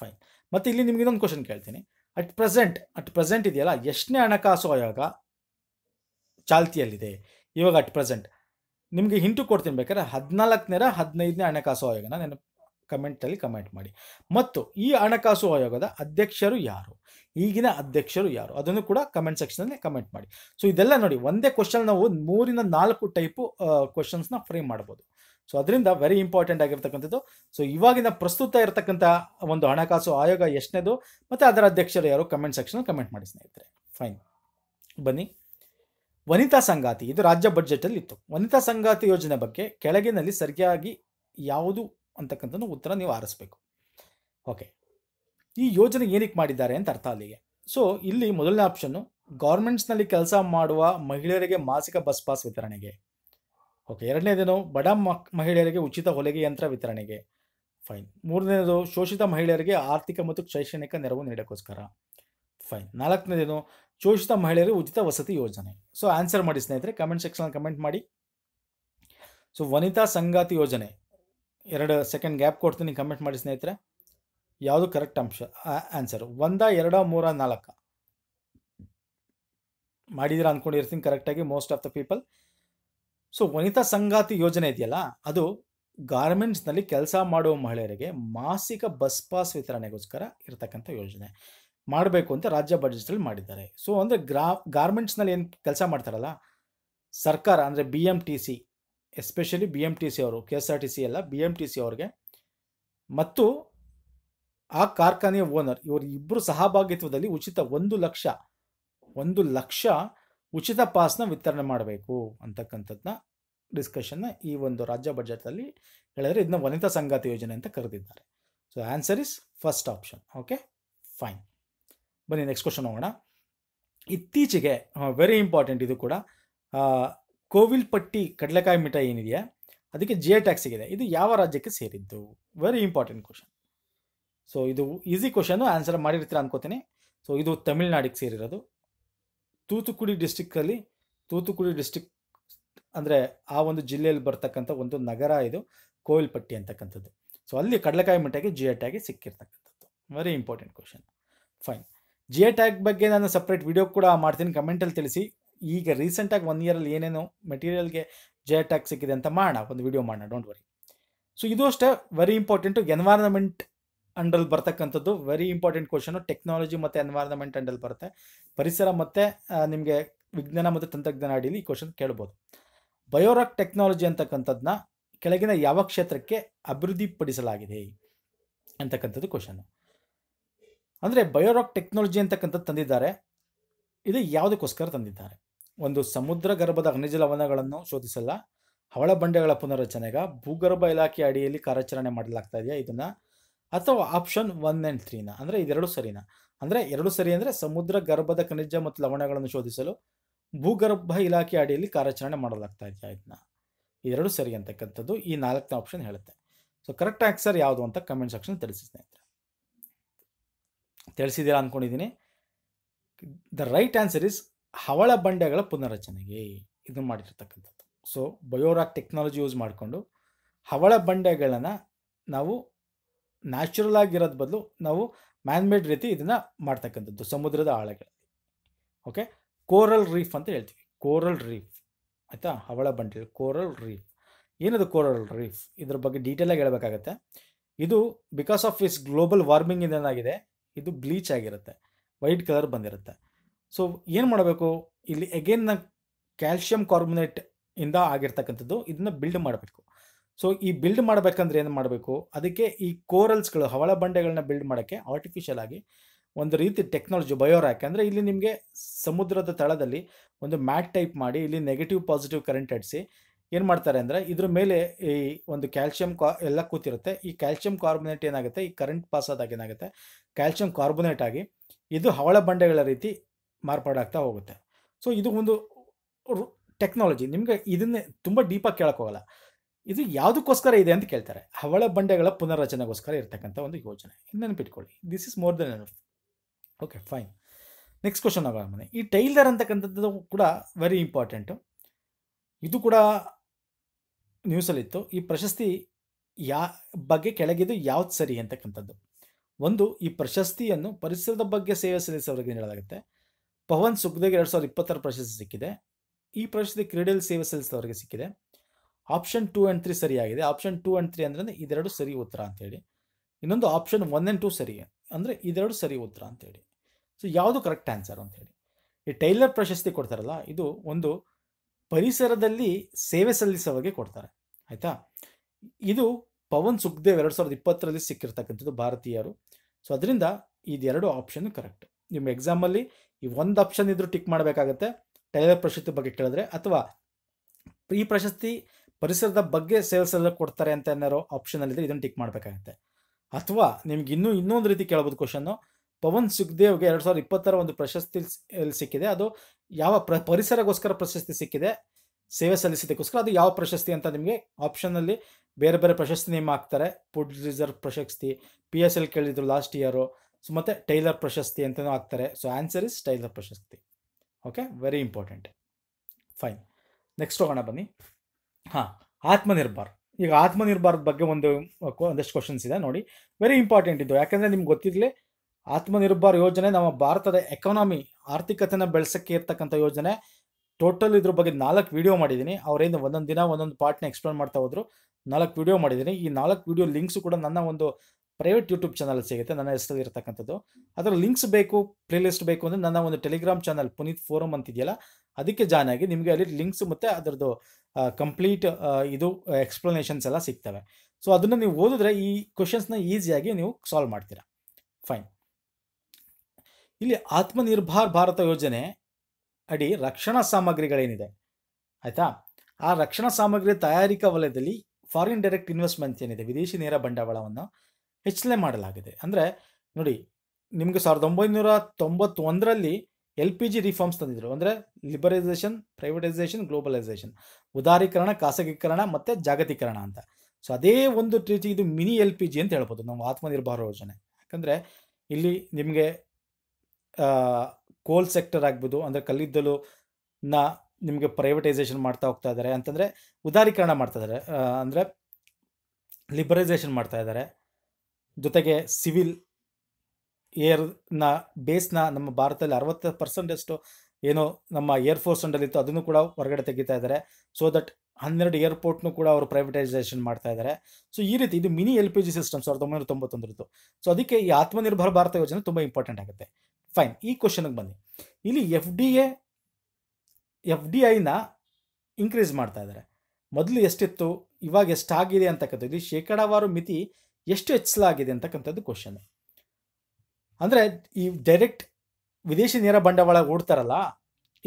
fine ಮತ್ತು ಇಲ್ಲಿ ನಿಮಗೆ ಇನ್ನೊಂದು ಕ್ವಶನ್ ಕೇಳ್ತೀನಿ ಅಟ್ ಪ್ರೆಸೆಂಟ್ ಅಟ್ ಪ್ರೆಸೆಂಟ್ ಇದೆಯಲ್ಲ ಎಷ್ಟನೇ ಹಣಕಾಸು ಆಯೋಗ ಚಾಲ್ತಿಯಲ್ಲಿದೆ ಇವಾಗ ಅಟ್ ಪ್ರೆಸೆಂಟ್ ನಿಮಗೆ ಹಿಂಟು ಕೊಡ್ತೀನಿ ಬೇಕಾದ್ರೆ ಹದಿನಾಲ್ಕನೇರ ಹದಿನೈದನೇ ಹಣಕಾಸು ಆಯೋಗನ ನೆನಪು ಕಮೆಂಟಲ್ಲಿ ಕಮೆಂಟ್ ಮಾಡಿ ಮತ್ತು ಈ ಹಣಕಾಸು ಆಯೋಗದ ಅಧ್ಯಕ್ಷರು ಯಾರು ಈಗಿನ ಅಧ್ಯಕ್ಷರು ಯಾರು ಅದನ್ನು ಕೂಡ ಕಮೆಂಟ್ ಸೆಕ್ಷನಲ್ಲಿ ಕಮೆಂಟ್ ಮಾಡಿ ಸೊ ಇದೆಲ್ಲ ನೋಡಿ ಒಂದೇ ಕ್ವಶನ್ ನಾವು ಮೂರಿಂದ ನಾಲ್ಕು ಟೈಪು ಕ್ವಶನ್ಸ್ನ ಫ್ರೇಮ್ ಮಾಡ್ಬೋದು ಸೊ ಅದರಿಂದ ವೆರಿ ಇಂಪಾರ್ಟೆಂಟ್ ಆಗಿರ್ತಕ್ಕಂಥದ್ದು ಸೊ ಇವಾಗಿನ ಪ್ರಸ್ತುತ ಇರತಕ್ಕಂಥ ಒಂದು ಹಣಕಾಸು ಆಯೋಗ ಎಷ್ಟನೇದು ಮತ್ತು ಅದರ ಅಧ್ಯಕ್ಷರು ಯಾರು ಕಮೆಂಟ್ ಸೆಕ್ಷನ್ ಕಮೆಂಟ್ ಮಾಡಿ ಸ್ನೇಹಿತರೆ ಫೈನ್ ಬನ್ನಿ ವನಿತಾ ಸಂಗಾತಿ ಇದು ರಾಜ್ಯ ಅಲ್ಲಿ ಇತ್ತು ವನಿತಾ ಸಂಗಾತಿ ಯೋಜನೆ ಬಗ್ಗೆ ಕೆಳಗಿನಲ್ಲಿ ಸರಿಯಾಗಿ ಯಾವುದು ಅಂತಕ್ಕಂಥ ಉತ್ತರ ನೀವು ಆರಿಸ್ಬೇಕು ಓಕೆ ಈ ಯೋಜನೆ ಏನಕ್ಕೆ ಮಾಡಿದ್ದಾರೆ ಅಂತ ಅರ್ಥ ಅಲ್ಲಿಗೆ ಸೊ ಇಲ್ಲಿ ಮೊದಲನೇ ಆಪ್ಷನ್ನು ಗೌರ್ಮೆಂಟ್ಸ್ನಲ್ಲಿ ಕೆಲಸ ಮಾಡುವ ಮಹಿಳೆಯರಿಗೆ ಮಾಸಿಕ ಬಸ್ ಪಾಸ್ ವಿತರಣೆಗೆ ಓಕೆ ಎರಡನೇದೇನು ಬಡ ಮಹಿಳೆಯರಿಗೆ ಉಚಿತ ಹೊಲಿಗೆ ಯಂತ್ರ ವಿತರಣೆಗೆ ಫೈನ್ ಮೂರನೇದು ಶೋಷಿತ ಮಹಿಳೆಯರಿಗೆ ಆರ್ಥಿಕ ಮತ್ತು ಶೈಕ್ಷಣಿಕ ನೆರವು ನೀಡೋಕ್ಕೋಸ್ಕರ ಫೈನ್ ನಾಲ್ಕನೇದೇನು ಶೋಷಿತ ಮಹಿಳೆಯರು ಉಚಿತ ವಸತಿ ಯೋಜನೆ ಸೊ ಆನ್ಸರ್ ಮಾಡಿ ಸ್ನೇಹಿತರೆ ಕಮೆಂಟ್ ಸೆಕ್ಷನ್ ಕಮೆಂಟ್ ಮಾಡಿ ಸೊ ವನಿತಾ ಸಂಗಾತಿ ಯೋಜನೆ ಎರಡು ಸೆಕೆಂಡ್ ಗ್ಯಾಪ್ ಕೊಡ್ತೀನಿ ಕಮೆಂಟ್ ಮಾಡಿ ಸ್ನೇಹಿತರೆ ಯಾವುದು ಕರೆಕ್ಟ್ ಅಂಶ ಆನ್ಸರ್ ಒಂದ ಎರಡ ಮೂರ ನಾಲ್ಕು ಮಾಡಿದಿರ ಅಂದ್ಕೊಂಡಿರ್ತೀನಿ ಕರೆಕ್ಟಾಗಿ most of the people so Vanitha Sangathi ಯೋಜನೆ ಇದೆಯಲ್ಲ ಅದು ಗಾರ್ಮೆಂಟ್ಸ್ನಲ್ಲಿ ಕೆಲಸ ಮಾಡುವ ಮಹಿಳೆಯರಿಗೆ ಮಾಸಿಕ ಬಸ್ ಪಾಸ್ ವಿತರಣೆಗೋಸ್ಕರ ಇರತಕ್ಕಂಥ ಯೋಜನೆ ಮಾಡಬೇಕು ಅಂತ ರಾಜ್ಯ ಬಜೆಟಲ್ಲಿ ಮಾಡಿದ್ದಾರೆ ಸೊ ಅಂದರೆ ಗ್ರಾ ಗಾರ್ಮೆಂಟ್ಸ್ನಲ್ಲಿ ಏನು ಕೆಲಸ ಮಾಡ್ತಾರಲ್ಲ ಸರ್ಕಾರ ಅಂದರೆ B M T C especially B M T C ಅವರು K S R T C ಎಲ್ಲ ಬಿ ಎಮ್ ಟಿ ಸಿ ಅವ್ರಿಗೆ ಮತ್ತು ಆ ಕಾರ್ಖಾನೆಯ ಓನರ್ ಇವರು ಇಬ್ಬರು ಸಹಭಾಗಿತ್ವದಲ್ಲಿ ಉಚಿತ ಒಂದು ಲಕ್ಷ ಒಂದು ಲಕ್ಷ ಉಚಿತ ಪಾಸ್ನ ವಿತರಣೆ ಮಾಡಬೇಕು ಅಂತಕ್ಕಂಥದ್ದನ್ನ ಡಿಸ್ಕಷನ್ನ ಈ ಒಂದು ರಾಜ್ಯ ಬಜೆಟಲ್ಲಿ ಹೇಳಿದರೆ ಇದನ್ನ ವನಿತಾ ಸಂಗಾತಿ ಯೋಜನೆ ಅಂತ ಕರೆದಿದ್ದಾರೆ so answer is first option okay fine ಬನ್ನಿ ನೆಕ್ಸ್ಟ್ ಕ್ವಶನ್ ಹೋಗೋಣ ಇತ್ತೀಚೆಗೆ ವೆರಿ ಇಂಪಾರ್ಟೆಂಟ್ ಇದು ಕೂಡ ಕೋವಿಲ್ಪಟ್ಟಿ ಕಡಲೆಕಾಯಿ ಮಿಠಾಯಿ ಏನಿದೆಯಾ ಅದಕ್ಕೆ ಜಿ ಎ ಟ್ಯಾಕ್ಸ್ ಸಿಗಿದೆ ಇದು ಯಾವ ರಾಜ್ಯಕ್ಕೆ ಸೇರಿದ್ದು ವೆರಿ ಇಂಪಾರ್ಟೆಂಟ್ ಕ್ವಶನ್ ಸೊ ಇದು ಈಸಿ ಕ್ವಶನು ಆನ್ಸರ್ ಮಾಡಿರ್ತೀರಾ ಅನ್ಕೋತೀನಿ ಸೊ ಇದು ತಮಿಳ್ನಾಡಿಗೆ ಸೇರಿರೋದು ತೂತುಕುಡಿ ಡಿಸ್ಟಿಕ್ಕಲ್ಲಿ ತೂತುಕುಡಿ ಡಿಸ್ಟಿಕ್ ಅಂದರೆ ಆ ಒಂದು ಜಿಲ್ಲೆಯಲ್ಲಿ ಬರ್ತಕ್ಕಂಥ ಒಂದು ನಗರ ಇದು ಕೋವಿಲ್ಪಟ್ಟಿ ಅಂತಕ್ಕಂಥದ್ದು ಸೊ ಅಲ್ಲಿ ಕಡಲೆಕಾಯಿ ಮಿಠಾಯಿಗೆ ಜಿ ಎ ಟ್ಯಾಗಿ ಸಿಕ್ಕಿರ್ತಕ್ಕಂಥದ್ದು very important question fine geo tag ಬಗ್ಗೆ ನಾನು ಸಪ್ರೇಟ್ ವಿಡಿಯೋ ಕೂಡ ಮಾಡ್ತೀನಿ ಕಮೆಂಟಲ್ಲಿ ತಿಳಿಸಿ ಈಗ ರೀಸೆಂಟಾಗಿ ಒನ್ ಇಯರಲ್ಲಿ ಏನೇನು ಮೆಟೀರಿಯಲ್ಗೆ ಜಿಯೋ ಟ್ಯಾಗ್ ಸಿಕ್ಕಿದೆ ಅಂತ ಮಾಡೋಣ ಒಂದು ವಿಡಿಯೋ ಮಾಡೋಣ ಡೋಂಟ್ ವರಿ ಸೊ ಇದು ಅಷ್ಟೇ ವೆರಿ ಇಂಪಾರ್ಟೆಂಟು ಎನ್ವೈರನ್ಮೆಂಟ್ ಅಂಡಲ್ಲಿ ಬರ್ತಕ್ಕಂಥದ್ದು ವೆರಿ ಇಂಪಾರ್ಟೆಂಟ್ ಕ್ವಶನು ಟೆಕ್ನಾಲಜಿ ಮತ್ತು ಎನ್ವೈರನ್ಮೆಂಟ್ ಅಂಡಲ್ಲಿ ಬರುತ್ತೆ ಪರಿಸರ ಮತ್ತು ನಿಮಗೆ ವಿಜ್ಞಾನ ಮತ್ತು ತಂತ್ರಜ್ಞಾನ ಅಡಿಯಲ್ಲಿ ಈ ಕ್ವಶನ್ ಕೇಳ್ಬೋದು ಬಯೋರಾಕ್ ಟೆಕ್ನಾಲಜಿ ಅಂತಕ್ಕಂಥದ್ದನ್ನ ಕೆಳಗಿನ ಯಾವ ಕ್ಷೇತ್ರಕ್ಕೆ ಅಭಿವೃದ್ಧಿಪಡಿಸಲಾಗಿದೆ ಅಂತಕ್ಕಂಥದ್ದು ಕ್ವಶನು ಅಂದರೆ ಬಯೋರಾಕ್ ಟೆಕ್ನಾಲಜಿ ಅಂತಕ್ಕಂಥದ್ದು ತಂದಿದ್ದಾರೆ ಇದು ಯಾವುದಕ್ಕೋಸ್ಕರ ತಂದಿದ್ದಾರೆ ಒಂದು ಸಮುದ್ರ ಗರ್ಭದ ಲವಣಗಳನ್ನು ಶೋಧಿಸಲ್ಲ ಹವಳ ಬಂಡೆಗಳ ಪುನರ್ರಚನೆಗ ಭೂಗರ್ಭ ಇಲಾಖೆ ಅಡಿಯಲ್ಲಿ ಕಾರ್ಯಾಚರಣೆ ಮಾಡಲಾಗ್ತಾ ಇದೆಯಾ ಇದನ್ನು ಅಥವಾ ಆಪ್ಷನ್ ಒನ್ ಆ್ಯಂಡ್ ತ್ರೀನ ಅಂದರೆ ಇದೆರಡು ಸರಿನಾ ಅಂದರೆ ಎರಡು ಸರಿ ಅಂದರೆ ಸಮುದ್ರ ಗರ್ಭದ ಖನಿಜ ಮತ್ತು ಲವಣಗಳನ್ನು ಶೋಧಿಸಲು ಭೂಗರ್ಭ ಇಲಾಖೆ ಅಡಿಯಲ್ಲಿ ಕಾರ್ಯಾಚರಣೆ ಮಾಡಲಾಗ್ತಾ ಇದೆಯಾ ಇದನ್ನ ಇದೆರಡು ಸರಿ ಅಂತಕ್ಕಂಥದ್ದು ಈ ನಾಲ್ಕನೇ ಆಪ್ಷನ್ ಹೇಳುತ್ತೆ ಸೊ ಕರೆಕ್ಟ್ ಆನ್ಸರ್ ಯಾವುದು ಅಂತ ಕಮೆಂಟ್ ಸೆಕ್ಷನ್ ತಿಳಿಸಿ ಸ್ನೇಹಿತರೆ ತಿಳಿಸಿದ್ದೀರಾ ಅಂದ್ಕೊಂಡಿದ್ದೀನಿ ದ ರೈಟ್ ಆನ್ಸರ್ ಇಸ್ ಹವಳ ಬಂಡೆಗಳ ಪುನರಚನೆಗೆ ಇದನ್ನು ಮಾಡಿರ್ತಕ್ಕಂಥದ್ದು ಸೊ ಬಯೋರಾಕ್ ಟೆಕ್ನಾಲಜಿ ಯೂಸ್ ಮಾಡಿಕೊಂಡು ಹವಳ ಬಂಡೆಗಳನ್ನು ನಾವು ನ್ಯಾಚುರಲ್ ಆಗಿರೋದ್ ಬದಲು ನಾವು ಮ್ಯಾನ್ಮೇಡ್ ರೀತಿ ಇದನ್ನು ಮಾಡ್ತಕ್ಕಂಥದ್ದು ಸಮುದ್ರದ ಆಳಗಳಲ್ಲಿ ಓಕೆ ಕೋರಲ್ ರೀಫ್ ಅಂತ ಹೇಳ್ತೀವಿ ಕೋರಲ್ ರೀಫ್ ಆಯಿತಾ ಹವಳ ಬಂಡೆ ಕೋರಲ್ ರೀಫ್ ಏನದು ಕೋರಲ್ ರೀಫ್ ಇದ್ರ ಬಗ್ಗೆ ಡೀಟೇಲಾಗಿ ಹೇಳಬೇಕಾಗತ್ತೆ ಇದು because of is global warming ಏನಾಗಿದೆ ಇದು ಬ್ಲೀಚ್ ಆಗಿರುತ್ತೆ ವೈಟ್ ಕಲರ್ ಬಂದಿರುತ್ತೆ ಸೊ ಏನು ಮಾಡಬೇಕು ಇಲ್ಲಿ ಎಗೇನ್ ಕ್ಯಾಲ್ಶಿಯಂ ಕಾರ್ಬೊನೇಟ್ ಇಂದ ಆಗಿರ್ತಕ್ಕಂಥದ್ದು ಇದನ್ನ ಬಿಲ್ಡ್ ಮಾಡಬೇಕು ಸೊ ಈ ಬಿಲ್ಡ್ ಮಾಡಬೇಕಂದ್ರೆ ಏನು ಮಾಡಬೇಕು ಅದಕ್ಕೆ ಈ ಕೋರಲ್ಸ್ಗಳು ಹವಳ ಬಂಡೆಗಳನ್ನ ಬಿಲ್ಡ್ ಮಾಡೋಕ್ಕೆ ಆರ್ಟಿಫಿಷಿಯಲ್ ಆಗಿ ಒಂದು ರೀತಿ ಟೆಕ್ನಾಲಜಿ ಬಯೋರ್ಯಾಕ್ ಅಂದರೆ ಇಲ್ಲಿ ನಿಮಗೆ ಸಮುದ್ರದ ತಳದಲ್ಲಿ ಒಂದು ಮ್ಯಾಟ್ ಟೈಪ್ ಮಾಡಿ ಇಲ್ಲಿ ನೆಗೆಟಿವ್ ಪಾಸಿಟಿವ್ ಕರೆಂಟ್ ಅಡಿಸಿ ಏನು ಮಾಡ್ತಾರೆ ಅಂದರೆ ಇದ್ರ ಮೇಲೆ ಈ ಒಂದು ಕ್ಯಾಲ್ಶಿಯಂ ಕಾ ಎಲ್ಲ ಕೂತಿರುತ್ತೆ ಈ ಕ್ಯಾಲ್ಶಿಯಂ ಕಾರ್ಬೊನೇಟ್ ಏನಾಗುತ್ತೆ ಈ ಕರೆಂಟ್ ಪಾಸ್ ಆದಾಗ ಏನಾಗುತ್ತೆ ಕ್ಯಾಲ್ಶಿಯಂ ಕಾರ್ಬೊನೇಟ್ ಆಗಿ ಇದು ಹವಳ ಬಂಡೆಗಳ ರೀತಿ ಮಾರ್ಪಾಡಾಗ್ತಾ ಹೋಗುತ್ತೆ ಸೊ ಇದು ಒಂದು ಟೆಕ್ನಾಲಜಿ ನಿಮಗೆ ಇದನ್ನೇ ತುಂಬ ಡೀಪಾಗಿ ಕೇಳೋಕ್ಕೋಗಲ್ಲ ಇದು ಯಾವುದಕ್ಕೋಸ್ಕರ ಇದೆ ಅಂತ ಕೇಳ್ತಾರೆ ಹವಳ ಬಂಡೆಗಳ ಪುನರ್ರಚನೆಗೋಸ್ಕರ ಇರತಕ್ಕಂಥ ಒಂದು ಯೋಜನೆ ನೆನಪಿಟ್ಕೊಳ್ಳಿ this is more than enough okay fine next question ಆಗೋಣ ಮನೆ ಈ ಟೈಲರ್ ಅಂತಕ್ಕಂಥದ್ದು ಕೂಡ ವೆರಿ ಇಂಪಾರ್ಟೆಂಟು ಇದು ಕೂಡ ನ್ಯೂಸಲ್ಲಿತ್ತು ಈ ಪ್ರಶಸ್ತಿ ಯಾ ಬಗ್ಗೆ ಕೆಳಗಿದ್ದು ಯಾವ್ದು ಸರಿ ಅಂತಕ್ಕಂಥದ್ದು ಒಂದು ಈ ಪ್ರಶಸ್ತಿಯನ್ನು ಪರಿಸರದ ಬಗ್ಗೆ ಸೇವೆ ಸಲ್ಲಿಸೋರಿಗೆ ನೀಡಲಾಗುತ್ತೆ ಪವನ್ ಸುಖದೇವ್ ಎರಡು ಸಾವಿರದ ಇಪ್ಪತ್ತರ ಪ್ರಶಸ್ತಿ ಸಿಕ್ಕಿದೆ ಈ ಪ್ರಶಸ್ತಿ ಕ್ರೀಡೆಯಲ್ಲಿ ಸೇವೆ ಸಲ್ಲಿಸಿದವರಿಗೆ ಸಿಕ್ಕಿದೆ ಆಪ್ಷನ್ ಟೂ ಆ್ಯಂಡ್ ತ್ರೀ ಸರಿಯಾಗಿದೆ ಆಪ್ಷನ್ ಟೂ ಆ್ಯಂಡ್ ತ್ರೀ ಅಂದರೆ ಇದೆರಡು ಸರಿ ಉತ್ತರ ಅಂತೇಳಿ ಇನ್ನೊಂದು ಆಪ್ಷನ್ ಒನ್ ಆ್ಯಂಡ್ ಟೂ ಸರಿ ಅಂದರೆ ಇದೆರಡು ಸರಿ ಉತ್ತರ ಅಂತೇಳಿ ಸೊ ಯಾವುದು ಕರೆಕ್ಟ್ ಆನ್ಸರ್ ಅಂತೇಳಿ ಈ ಟೈಲರ್ ಪ್ರಶಸ್ತಿ ಕೊಡ್ತಾರಲ್ಲ ಇದು ಒಂದು ಪರಿಸರದಲ್ಲಿ ಸೇವೆ ಸಲ್ಲಿಸೋವಾಗೆ ಕೊಡ್ತಾರೆ ಆಯಿತಾ ಇದು ಪವನ್ ಸುಖದೇವ್ ಎರಡು ಸಾವಿರದ ಇಪ್ಪತ್ತರಲ್ಲಿ ಸಿಕ್ಕಿರ್ತಕ್ಕಂಥದ್ದು ಭಾರತೀಯರು ಸೊ ಅದರಿಂದ ಇದೆರಡು ಆಪ್ಷನ್ ಕರೆಕ್ಟ್ ನಿಮ್ಮ ಎಕ್ಸಾಮಲ್ಲಿ ಈ ಒಂದು ಆಪ್ಷನ್ ಇದ್ರೂ ಟಿಕ್ ಮಾಡಬೇಕಾಗತ್ತೆ ಟೈಲರ್ ಪ್ರಶಸ್ತಿ ಬಗ್ಗೆ ಕೇಳಿದ್ರೆ ಅಥವಾ ಈ ಪ್ರಶಸ್ತಿ ಪರಿಸರದ ಬಗ್ಗೆ ಸೇವೆ ಸಲ್ಲ ಕೊಡ್ತಾರೆ ಅಂತ ಏನಾರೋ ಅಲ್ಲಿದ್ರೆ ಇದನ್ನು ಟಿಕ್ ಮಾಡಬೇಕಾಗತ್ತೆ ಅಥವಾ ನಿಮ್ಗೆ ಇನ್ನೂ ಇನ್ನೊಂದು ರೀತಿ ಕೇಳ್ಬೋದು ಕ್ವಶನ್ನು ಪವನ್ ಸುಖದೇವ್ಗೆ ಎರಡು ಸಾವಿರದ ಇಪ್ಪತ್ತರ ಒಂದು ಪ್ರಶಸ್ತಿ ಸಿಕ್ಕಿದೆ ಅದು ಯಾವ ಪ್ರ ಪರಿಸರಗೋಸ್ಕರ ಪ್ರಶಸ್ತಿ ಸಿಕ್ಕಿದೆ ಸೇವೆ ಸಲ್ಲಿಸಿದ್ದಕ್ಕೋಸ್ಕರ ಅದು ಯಾವ ಪ್ರಶಸ್ತಿ ಅಂತ ನಿಮಗೆ ಆಪ್ಷನಲ್ಲಿ ಬೇರೆ ಬೇರೆ ಪ್ರಶಸ್ತಿ ನೇಮ್ ಹಾಕ್ತಾರೆ ಫುಡ್ ರಿಸರ್ವ್ ಪ್ರಶಸ್ತಿ ಪಿ ಎಸ್ ಎಲ್ ಕೇಳಿದ್ರು ಲಾಸ್ಟ್ ಇಯರು ಸೊ ಮತ್ತು ಟೈಲರ್ ಪ್ರಶಸ್ತಿ ಅಂತಲೂ ಹಾಕ್ತಾರೆ ಸೊ ಆನ್ಸರ್ ಇಸ್ ಟೈಲರ್ ಪ್ರಶಸ್ತಿ okay very important fine next ಹೋಗೋಣ ಬನ್ನಿ ಹಾಂ ಆತ್ಮನಿರ್ಭರ್ ಈಗ ಆತ್ಮನಿರ್ಭರದ ಬಗ್ಗೆ ಒಂದು ಒಂದಷ್ಟು ಕ್ವಶನ್ಸ್ ಇದೆ ನೋಡಿ ವೆರಿ ಇಂಪಾರ್ಟೆಂಟ್ ಇದು ಯಾಕಂದರೆ ನಿಮ್ಗೆ ಗೊತ್ತಿರಲಿ ಆತ್ಮನಿರ್ಭರ್ ಯೋಜನೆ ನಮ್ಮ ಭಾರತದ ಎಕಾನಮಿ ಆರ್ಥಿಕತೆನ ಬೆಳೆಸೋಕ್ಕೆ ಇರ್ತಕ್ಕಂಥ ಯೋಜನೆ ಟೋಟಲ್ ಇದ್ರ ಬಗ್ಗೆ ನಾಲ್ಕು ವಿಡಿಯೋ ಮಾಡಿದ್ದೀನಿ ಅವರೇನು ಒಂದೊಂದು ದಿನ ಒಂದೊಂದು ಪಾರ್ಟ್ನ ಎಕ್ಸ್ಪ್ಲೇನ್ ಮಾಡ್ತಾ ಹೋದ್ರು ನಾಲ್ಕು ವಿಡಿಯೋ ಮಾಡಿದ್ದೀನಿ ಈ ನಾಲ್ಕು ವಿಡಿಯೋ ಲಿಂಕ್ಸ್ ಕೂಡ ನನ್ನ ಒಂದು ಪ್ರೈವೇಟ್ ಯೂಟ್ಯೂಬ್ ಚಾನಲ್ ಸಿಗುತ್ತೆ ನನ್ನ ಹೆಸರಲ್ಲಿ ಇರತಕ್ಕಂಥದ್ದು ಅದರ ಲಿಂಕ್ಸ್ ಬೇಕು ಪ್ಲೇ ಲಿಸ್ಟ್ ಬೇಕು ಅಂದರೆ ನನ್ನ ಒಂದು ಟೆಲಿಗ್ರಾಮ್ ಚಾನಲ್ ಪುನೀತ್ ಫೋರಮ್ ಅಂತಿದೆಯಲ್ಲ ಅದಕ್ಕೆ ಜಾಯ್ನ್ ಆಗಿ ನಿಮಗೆ ಅಲ್ಲಿ ಲಿಂಕ್ಸ್ ಮತ್ತು ಅದರದ್ದು ಕಂಪ್ಲೀಟ್ ಇದು ಎಕ್ಸ್ಪ್ಲನೇಷನ್ಸ್ ಎಲ್ಲ ಸಿಗ್ತವೆ ಸೊ ಅದನ್ನು ನೀವು ಓದಿದ್ರೆ ಈ ಕ್ವಶನ್ಸ್ನ ಈಸಿಯಾಗಿ ನೀವು ಸಾಲ್ವ್ ಮಾಡ್ತೀರಾ ಫೈನ್ ಇಲ್ಲಿ ಆತ್ಮನಿರ್ಭರ್ ಭಾರತ ಯೋಜನೆ ಅಡಿ ರಕ್ಷಣಾ ಸಾಮಗ್ರಿಗಳೇನಿದೆ ಆಯಿತಾ ಆ ರಕ್ಷಣಾ ಸಾಮಗ್ರಿ ತಯಾರಿಕಾ ವಲಯದಲ್ಲಿ ಫಾರಿನ್ ಡೈರೆಕ್ಟ್ ಇನ್ವೆಸ್ಟ್ಮೆಂಟ್ ಏನಿದೆ ವಿದೇಶಿ ನೇರ ಬಂಡವಾಳವನ್ನು ಹೆಚ್ಚಲೇ ಮಾಡಲಾಗಿದೆ ಅಂದರೆ ನೋಡಿ ನಿಮಗೆ ಸಾವಿರದ ಒಂಬೈನೂರ ತೊಂಬತ್ತೊಂದರಲ್ಲಿ ಎಲ್ ಪಿ ಜಿ ರಿಫಾರ್ಮ್ಸ್ ತಂದಿದ್ರು ಅಂದರೆ ಲಿಬರೈಸೇಷನ್ ಪ್ರೈವೇಟೈಸೇಷನ್ ಗ್ಲೋಬಲೈಸೇಷನ್ ಉದಾರೀಕರಣ ಖಾಸಗೀಕರಣ ಮತ್ತು ಜಾಗತೀಕರಣ ಅಂತ ಸೊ ಅದೇ ಒಂದು ಟ್ರೀಟಿ ಇದು ಮಿನಿ ಎಲ್ ಪಿ ಜಿ ಅಂತ ಹೇಳ್ಬೋದು ನಮ್ಮ ಆತ್ಮನಿರ್ಭರ ಯೋಜನೆ ಯಾಕಂದರೆ ಇಲ್ಲಿ ನಿಮಗೆ ಕೋಲ್ ಸೆಕ್ಟರ್ ಆಗ್ಬೋದು ಅಂದರೆ ಕಲ್ಲಿದ್ದಲು ನ ನಿಮಗೆ ಪ್ರೈವೇಟೈಸೇಷನ್ ಮಾಡ್ತಾ ಹೋಗ್ತಾ ಇದ್ದಾರೆ ಅಂತಂದರೆ ಉದಾರೀಕರಣ ಮಾಡ್ತಾ ಇದ್ದಾರೆ ಅಂದರೆ ಲಿಬರೈಸೇಷನ್ ಮಾಡ್ತಾ ಇದ್ದಾರೆ ಜೊತೆಗೆ ಸಿವಿಲ್ ಏರ್ನ ಬೇಸ್ನ ನಮ್ಮ ಭಾರತದಲ್ಲಿ ಅರವತ್ತು ಪರ್ಸೆಂಟಷ್ಟು ಏನು ನಮ್ಮ ಏರ್ಫೋರ್ಸ್ ಅಂಡಲ್ಲಿತ್ತು ಅದನ್ನು ಕೂಡ ಹೊರಗಡೆ ತೆಗಿತಾ ಇದ್ದಾರೆ ಸೊ ದಟ್ ಹನ್ನೆರಡು ಏರ್ಪೋರ್ಟ್ನು ಕೂಡ ಅವರು ಪ್ರೈವೇಟೈಸೇಷನ್ ಮಾಡ್ತಾ ಇದ್ದಾರೆ ಸೊ ಈ ರೀತಿ ಇದು mini L P G system ಸಾವಿರದ ಒಂಬೈನೂರ ತೊಂಬತ್ತೊಂದರದ್ದು ಸೊ ಅದಕ್ಕೆ ಈ ಆತ್ಮನಿರ್ಭರ ಭಾರತ ಯೋಜನೆ ತುಂಬ ಇಂಪಾರ್ಟೆಂಟ್ ಆಗುತ್ತೆ ಫೈನ್ ಈ ಕ್ವಶನ್ಗೆ ಬನ್ನಿ ಇಲ್ಲಿ F D A F D ಐನ ಇನ್ಕ್ರೀಸ್ ಮಾಡ್ತಾ ಇದ್ದಾರೆ ಮೊದಲು ಎಷ್ಟಿತ್ತು ಇವಾಗ ಎಷ್ಟಾಗಿದೆ ಅಂತಕ್ಕಂಥದ್ದು ಇಲ್ಲಿ ಶೇಕಡಾವಾರು ಮಿತಿ ಎಷ್ಟು ಹೆಚ್ಚಲಾಗಿದೆ ಅಂತಕ್ಕಂಥದ್ದು ಕ್ವಶನ್ ಅಂದರೆ ಈ ಡೈರೆಕ್ಟ್ ವಿದೇಶಿ ನೇರ ಬಂಡವಾಳ ಓಡ್ತಾರಲ್ಲ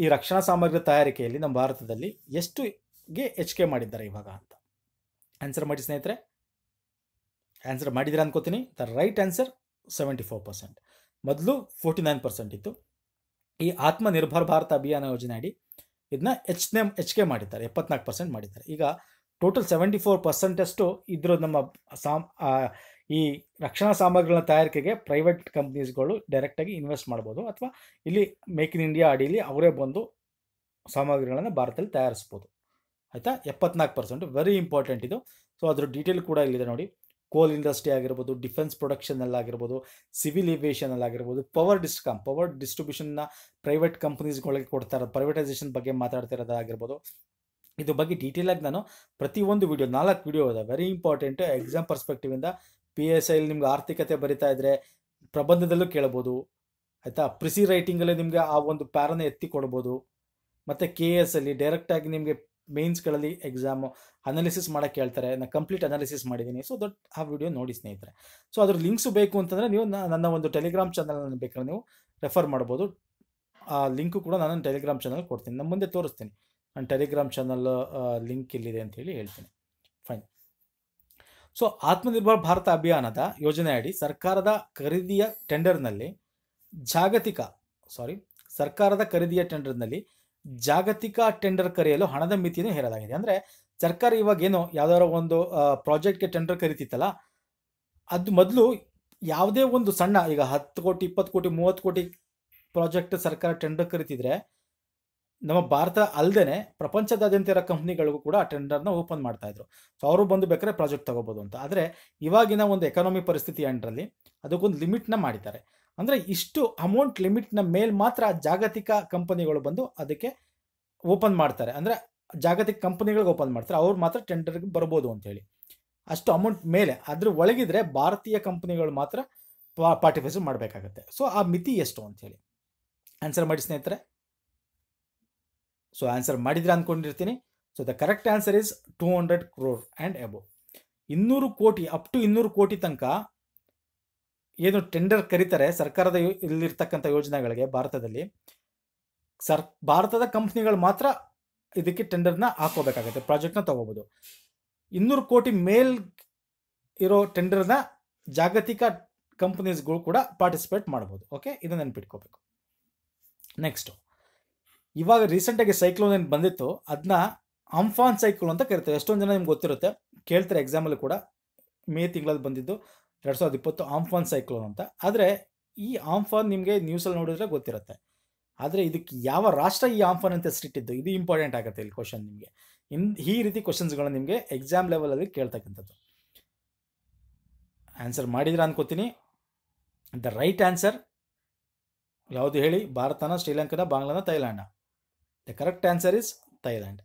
ಈ ರಕ್ಷಣಾ ಸಾಮಗ್ರಿ ತಯಾರಿಕೆಯಲ್ಲಿ ನಮ್ಮ ಭಾರತದಲ್ಲಿ ಎಷ್ಟುಗೆ ಎಚ್ಕೆ ಮಾಡಿದ್ದಾರೆ ಇವಾಗ ಅಂತ ಆನ್ಸರ್ ಮಾಡಿ ಸ್ನೇಹಿತರೆ ಆನ್ಸರ್ ಮಾಡಿದ್ರೆ ಅನ್ಕೋತೀನಿ the right answer seventy four percent ಮೊದಲು ಫೋರ್ಟಿ ನೈನ್ ಪರ್ಸೆಂಟ್ ಇತ್ತು ಈ ಆತ್ಮನಿರ್ಭರ್ ಭಾರತ ಅಭಿಯಾನ ಯೋಜನೆ ಅಡಿ ಇದನ್ನ ಎಚ್ ಕೆ ಮಾಡಿದ್ದಾರೆ ಎಪ್ಪತ್ನಾಲ್ಕು ಪರ್ಸೆಂಟ್ ಮಾಡಿದ್ದಾರೆ ಈಗ ಟೋಟಲ್ ಸೆವೆಂಟಿ ಫೋರ್ ಪರ್ಸೆಂಟಷ್ಟು ಇದ್ರ ನಮ್ಮ ಸಾಮ್ ಈ ರಕ್ಷಣಾ ಸಾಮಗ್ರಿಗಳ ತಯಾರಿಕೆಗೆ ಪ್ರೈವೇಟ್ ಕಂಪ್ನೀಸ್ಗಳು ಡೈರೆಕ್ಟಾಗಿ ಇನ್ವೆಸ್ಟ್ ಮಾಡ್ಬೋದು ಅಥವಾ ಇಲ್ಲಿ ಮೇಕ್ ಇನ್ ಇಂಡಿಯಾ ಅಡಿಯಲ್ಲಿ ಅವರೇ ಬಂದು ಸಾಮಗ್ರಿಗಳನ್ನು ಭಾರತದಲ್ಲಿ ತಯಾರಿಸ್ಬೋದು ಆಯಿತಾ ಎಪ್ಪತ್ನಾಲ್ಕು ಪರ್ಸೆಂಟ್ ವೆರಿ ಇಂಪಾರ್ಟೆಂಟ್ ಇದು ಸೊ ಅದ್ರ ಡೀಟೇಲ್ ಕೂಡ ಇಲ್ಲಿದೆ ನೋಡಿ ಕೋಲ್ ಇಂಡಸ್ಟ್ರಿ ಆಗಿರ್ಬೋದು ಡಿಫೆನ್ಸ್ ಪ್ರೊಡಕ್ಷನಲ್ಲಾಗಿರ್ಬೋದು ಸಿವಿಲ್ ಆಗಿರ್ಬೋದು ಪವರ್ ಡಿಸ್ಕಾಮ್ ಪವರ್ ಡಿಸ್ಟ್ರಿಬ್ಯೂಷನ್ನ ಪ್ರೈವೇಟ್ ಕಂಪ್ನೀಸ್ಗಳಿಗೆ ಕೊಡ್ತಾ ಇರೋದು ಪ್ರೈವೇಟೈಸೇಷನ್ ಬಗ್ಗೆ ಮಾತಾಡ್ತಿರೋದಾಗಿರ್ಬೋದು ಇದು ಬಗ್ಗೆ ಡೀಟೇಲ್ ಆಗಿ ನಾನು ಪ್ರತಿಯೊಂದು ವಿಡಿಯೋ ನಾಲ್ಕು ವಿಡಿಯೋ ಇದೆ ವೆರಿ ಇಂಪಾರ್ಟೆಂಟ್ ಎಕ್ಸಾಮ್ ಪರ್ಸ್ಪೆಕ್ಟಿವಿಂದ ಪಿ ಎಸ್ ಐಲಿ ನಿಮ್ಗೆ ಆರ್ಥಿಕತೆ ಬರಿತಾ ಇದ್ದರೆ ಪ್ರಬಂಧದಲ್ಲೂ ಕೇಳ್ಬೋದು ಆಯ್ತಾ ಪ್ರಿಸಿ ರೈಟಿಂಗಲ್ಲಿ ನಿಮಗೆ ಆ ಒಂದು ಪ್ಯಾರನ್ನ ಎತ್ತಿ ಕೊಡ್ಬೋದು ಮತ್ತು ಕೆ ಎಸ್ ಅಲ್ಲಿ ಡೈರೆಕ್ಟಾಗಿ ನಿಮಗೆ ಮೇನ್ಸ್ಗಳಲ್ಲಿ ಎಕ್ಸಾಮು ಅನಾಲಿಸಿಸ್ ಮಾಡೋಕ್ಕೆ ಹೇಳ್ತಾರೆ ನಾನು ಕಂಪ್ಲೀಟ್ ಅನಾಲಿಸಿಸ್ ಮಾಡಿದ್ದೀನಿ ಸೊ ದಟ್ ಆ ವಿಡಿಯೋ ನೋಡಿ ಸ್ನೇಹಿತರೆ ಸೊ ಅದ್ರ ಲಿಂಕ್ಸು ಬೇಕು ಅಂತಂದರೆ ನೀವು ನನ್ನ ಒಂದು ಟೆಲಿಗ್ರಾಮ್ ಚಾನಲ್ನ ಬೇಕಾದ್ರೆ ನೀವು ರೆಫರ್ ಮಾಡ್ಬೋದು ಆ ಲಿಂಕು ಕೂಡ ನಾನು ಟೆಲಿಗ್ರಾಮ್ ಚಾನಲ್ ಕೊಡ್ತೀನಿ ನಮ್ಮ ಮುಂದೆ ತೋರಿಸ್ತೀನಿ ನನ್ನ ಟೆಲಿಗ್ರಾಮ್ ಚಾನಲ್ ಲಿಂಕ್ ಇಲ್ಲಿದೆ ಅಂತೇಳಿ ಹೇಳ್ತೀನಿ ಫೈನ್ ಸೊ ಆತ್ಮನಿರ್ಭರ್ ಭಾರತ ಅಭಿಯಾನದ ಯೋಜನೆ ಅಡಿ ಸರ್ಕಾರದ ಖರೀದಿಯ ಟೆಂಡರ್ನಲ್ಲಿ ಜಾಗತಿಕ ಸಾರಿ ಸರ್ಕಾರದ ಖರೀದಿಯ ಟೆಂಡರ್ನಲ್ಲಿ ಜಾಗತಿಕ ಟೆಂಡರ್ ಕರೆಯಲು ಹಣದ ಮಿತಿಯನ್ನು ಹೇರಲಾಗಿದೆ ಅಂದರೆ ಸರ್ಕಾರ ಇವಾಗ ಏನೋ ಯಾವ್ದಾರ ಒಂದು ಪ್ರಾಜೆಕ್ಟ್ಗೆ ಟೆಂಡರ್ ಕರಿತಿತ್ತಲ್ಲ ಅದು ಮೊದಲು ಯಾವುದೇ ಒಂದು ಸಣ್ಣ ಈಗ ಹತ್ತು ಕೋಟಿ ಇಪ್ಪತ್ತು ಕೋಟಿ ಮೂವತ್ತು ಕೋಟಿ ಪ್ರಾಜೆಕ್ಟ್ ಸರ್ಕಾರ ಟೆಂಡರ್ ಕರಿತಿದ್ರೆ ನಮ್ಮ ಭಾರತ ಅಲ್ದೇನೆ ಪ್ರಪಂಚದಾದ್ಯಂತ ಇರೋ ಕಂಪ್ನಿಗಳಿಗೂ ಕೂಡ ಆ ಟೆಂಡರ್ನ ಓಪನ್ ಮಾಡ್ತಾ ಇದ್ರು ಸೊ ಅವರು ಬಂದು ಬೇಕಾದ್ರೆ ಪ್ರಾಜೆಕ್ಟ್ ತಗೋಬೋದು ಅಂತ ಆದರೆ ಇವಾಗಿನ ಒಂದು ಎಕನಾಮಿ ಪರಿಸ್ಥಿತಿ ಅಂಡ್ರಲ್ಲಿ ಅದಕ್ಕೊಂದು ಲಿಮಿಟ್ನ ಮಾಡಿದ್ದಾರೆ ಅಂದರೆ ಇಷ್ಟು ಅಮೌಂಟ್ ಲಿಮಿಟ್ನ ಮೇಲೆ ಮಾತ್ರ ಜಾಗತಿಕ ಕಂಪನಿಗಳು ಬಂದು ಅದಕ್ಕೆ ಓಪನ್ ಮಾಡ್ತಾರೆ ಅಂದರೆ ಜಾಗತಿಕ ಕಂಪನಿಗಳಿಗೆ ಓಪನ್ ಮಾಡ್ತಾರೆ ಅವ್ರು ಮಾತ್ರ ಟೆಂಡರ್ಗೆ ಬರ್ಬೋದು ಅಂತೇಳಿ ಅಷ್ಟು ಅಮೌಂಟ್ ಮೇಲೆ ಅದ್ರ ಒಳಗಿದ್ರೆ ಭಾರತೀಯ ಕಂಪನಿಗಳು ಮಾತ್ರ ಪಾರ್ಟಿಸಿಪೇಟ್ ಮಾಡಬೇಕಾಗತ್ತೆ ಸೊ ಆ ಮಿತಿ ಎಷ್ಟು ಅಂಥೇಳಿ ಆನ್ಸರ್ ಮಾಡಿ ಸ್ನೇಹಿತರೆ ಸೊ ಆನ್ಸರ್ ಮಾಡಿದ್ರೆ ಅಂದ್ಕೊಂಡಿರ್ತೀನಿ so the correct answer is two hundred crore and above ಇನ್ನೂರು ಕೋಟಿ ಅಪ್ ಟು ಇನ್ನೂರು ಕೋಟಿ ತನಕ ಏನು ಟೆಂಡರ್ ಕರೀತಾರೆ ಸರ್ಕಾರದ ಇಲ್ಲಿರ್ತಕ್ಕಂಥ ಯೋಜನೆಗಳಿಗೆ ಭಾರತದಲ್ಲಿ ಸರ್ ಭಾರತದ ಕಂಪ್ನಿಗಳು ಮಾತ್ರ ಇದಕ್ಕೆ ಟೆಂಡರ್ನ ಹಾಕೋಬೇಕಾಗುತ್ತೆ ಪ್ರಾಜೆಕ್ಟ್ನ ತಗೋಬೋದು ಇನ್ನೂರು ಕೋಟಿ ಮೇಲ್ ಇರೋ ಟೆಂಡರ್ನ ಜಾಗತಿಕ ಕಂಪ್ನೀಸ್ಗಳು ಕೂಡ ಪಾರ್ಟಿಸಿಪೇಟ್ ಮಾಡ್ಬೋದು ಓಕೆ ಇದನ್ನು ನೆನ್ಪಿಟ್ಕೋಬೇಕು ನೆಕ್ಸ್ಟು ಇವಾಗ ರೀಸೆಂಟಾಗಿ ಸೈಕ್ಲೋನ್ ಏನು ಬಂದಿತ್ತು ಅದನ್ನ ಅಂಫಾನ್ ಸೈಕ್ಲೋನ್ ಅಂತ ಕರಿತಾರೆ ಎಷ್ಟೊಂದು ಜನ ನಿಮ್ಗೆ ಗೊತ್ತಿರುತ್ತೆ ಕೇಳ್ತಾರೆ ಎಕ್ಸಾಮಲ್ಲಿ ಕೂಡ ಮೇ ತಿಂಗಳಲ್ಲಿ ಬಂದಿದ್ದು ಎರಡು ಸಾವಿರದ ಇಪ್ಪತ್ತು ಆಂಫಾನ್ ಸೈಕ್ಲೋನ್ ಅಂತ ಆದರೆ ಈ ಆಂಫಾನ್ ನಿಮಗೆ ನ್ಯೂಸಲ್ಲಿ ನೋಡಿದ್ರೆ ಗೊತ್ತಿರುತ್ತೆ ಆದರೆ ಇದಕ್ಕೆ ಯಾವ ರಾಷ್ಟ್ರ ಈ ಆಂಫಾನ್ ಅಂತ ಹೆಸರಿಟ್ಟಿದ್ದು ಇದು ಇಂಪಾರ್ಟೆಂಟ್ ಆಗುತ್ತೆ ಇಲ್ಲಿ ಕ್ವಶನ್ ನಿಮಗೆ ಇನ್ ಈ ರೀತಿ ಕ್ವಶನ್ಸ್ಗಳನ್ನ ನಿಮಗೆ ಎಕ್ಸಾಮ್ ಲೆವೆಲಲ್ಲಿ ಕೇಳ್ತಕ್ಕಂಥದ್ದು ಆನ್ಸರ್ ಮಾಡಿದ್ರೆ ಅನ್ಕೋತೀನಿ ದ ರೈಟ್ ಆನ್ಸರ್ ಯಾವುದು ಹೇಳಿ ಭಾರತನ ಶ್ರೀಲಂಕಾನ ಬಾಂಗ್ಲಾನ ಥೈಲ್ಯಾಂಡ the correct answer is Thailand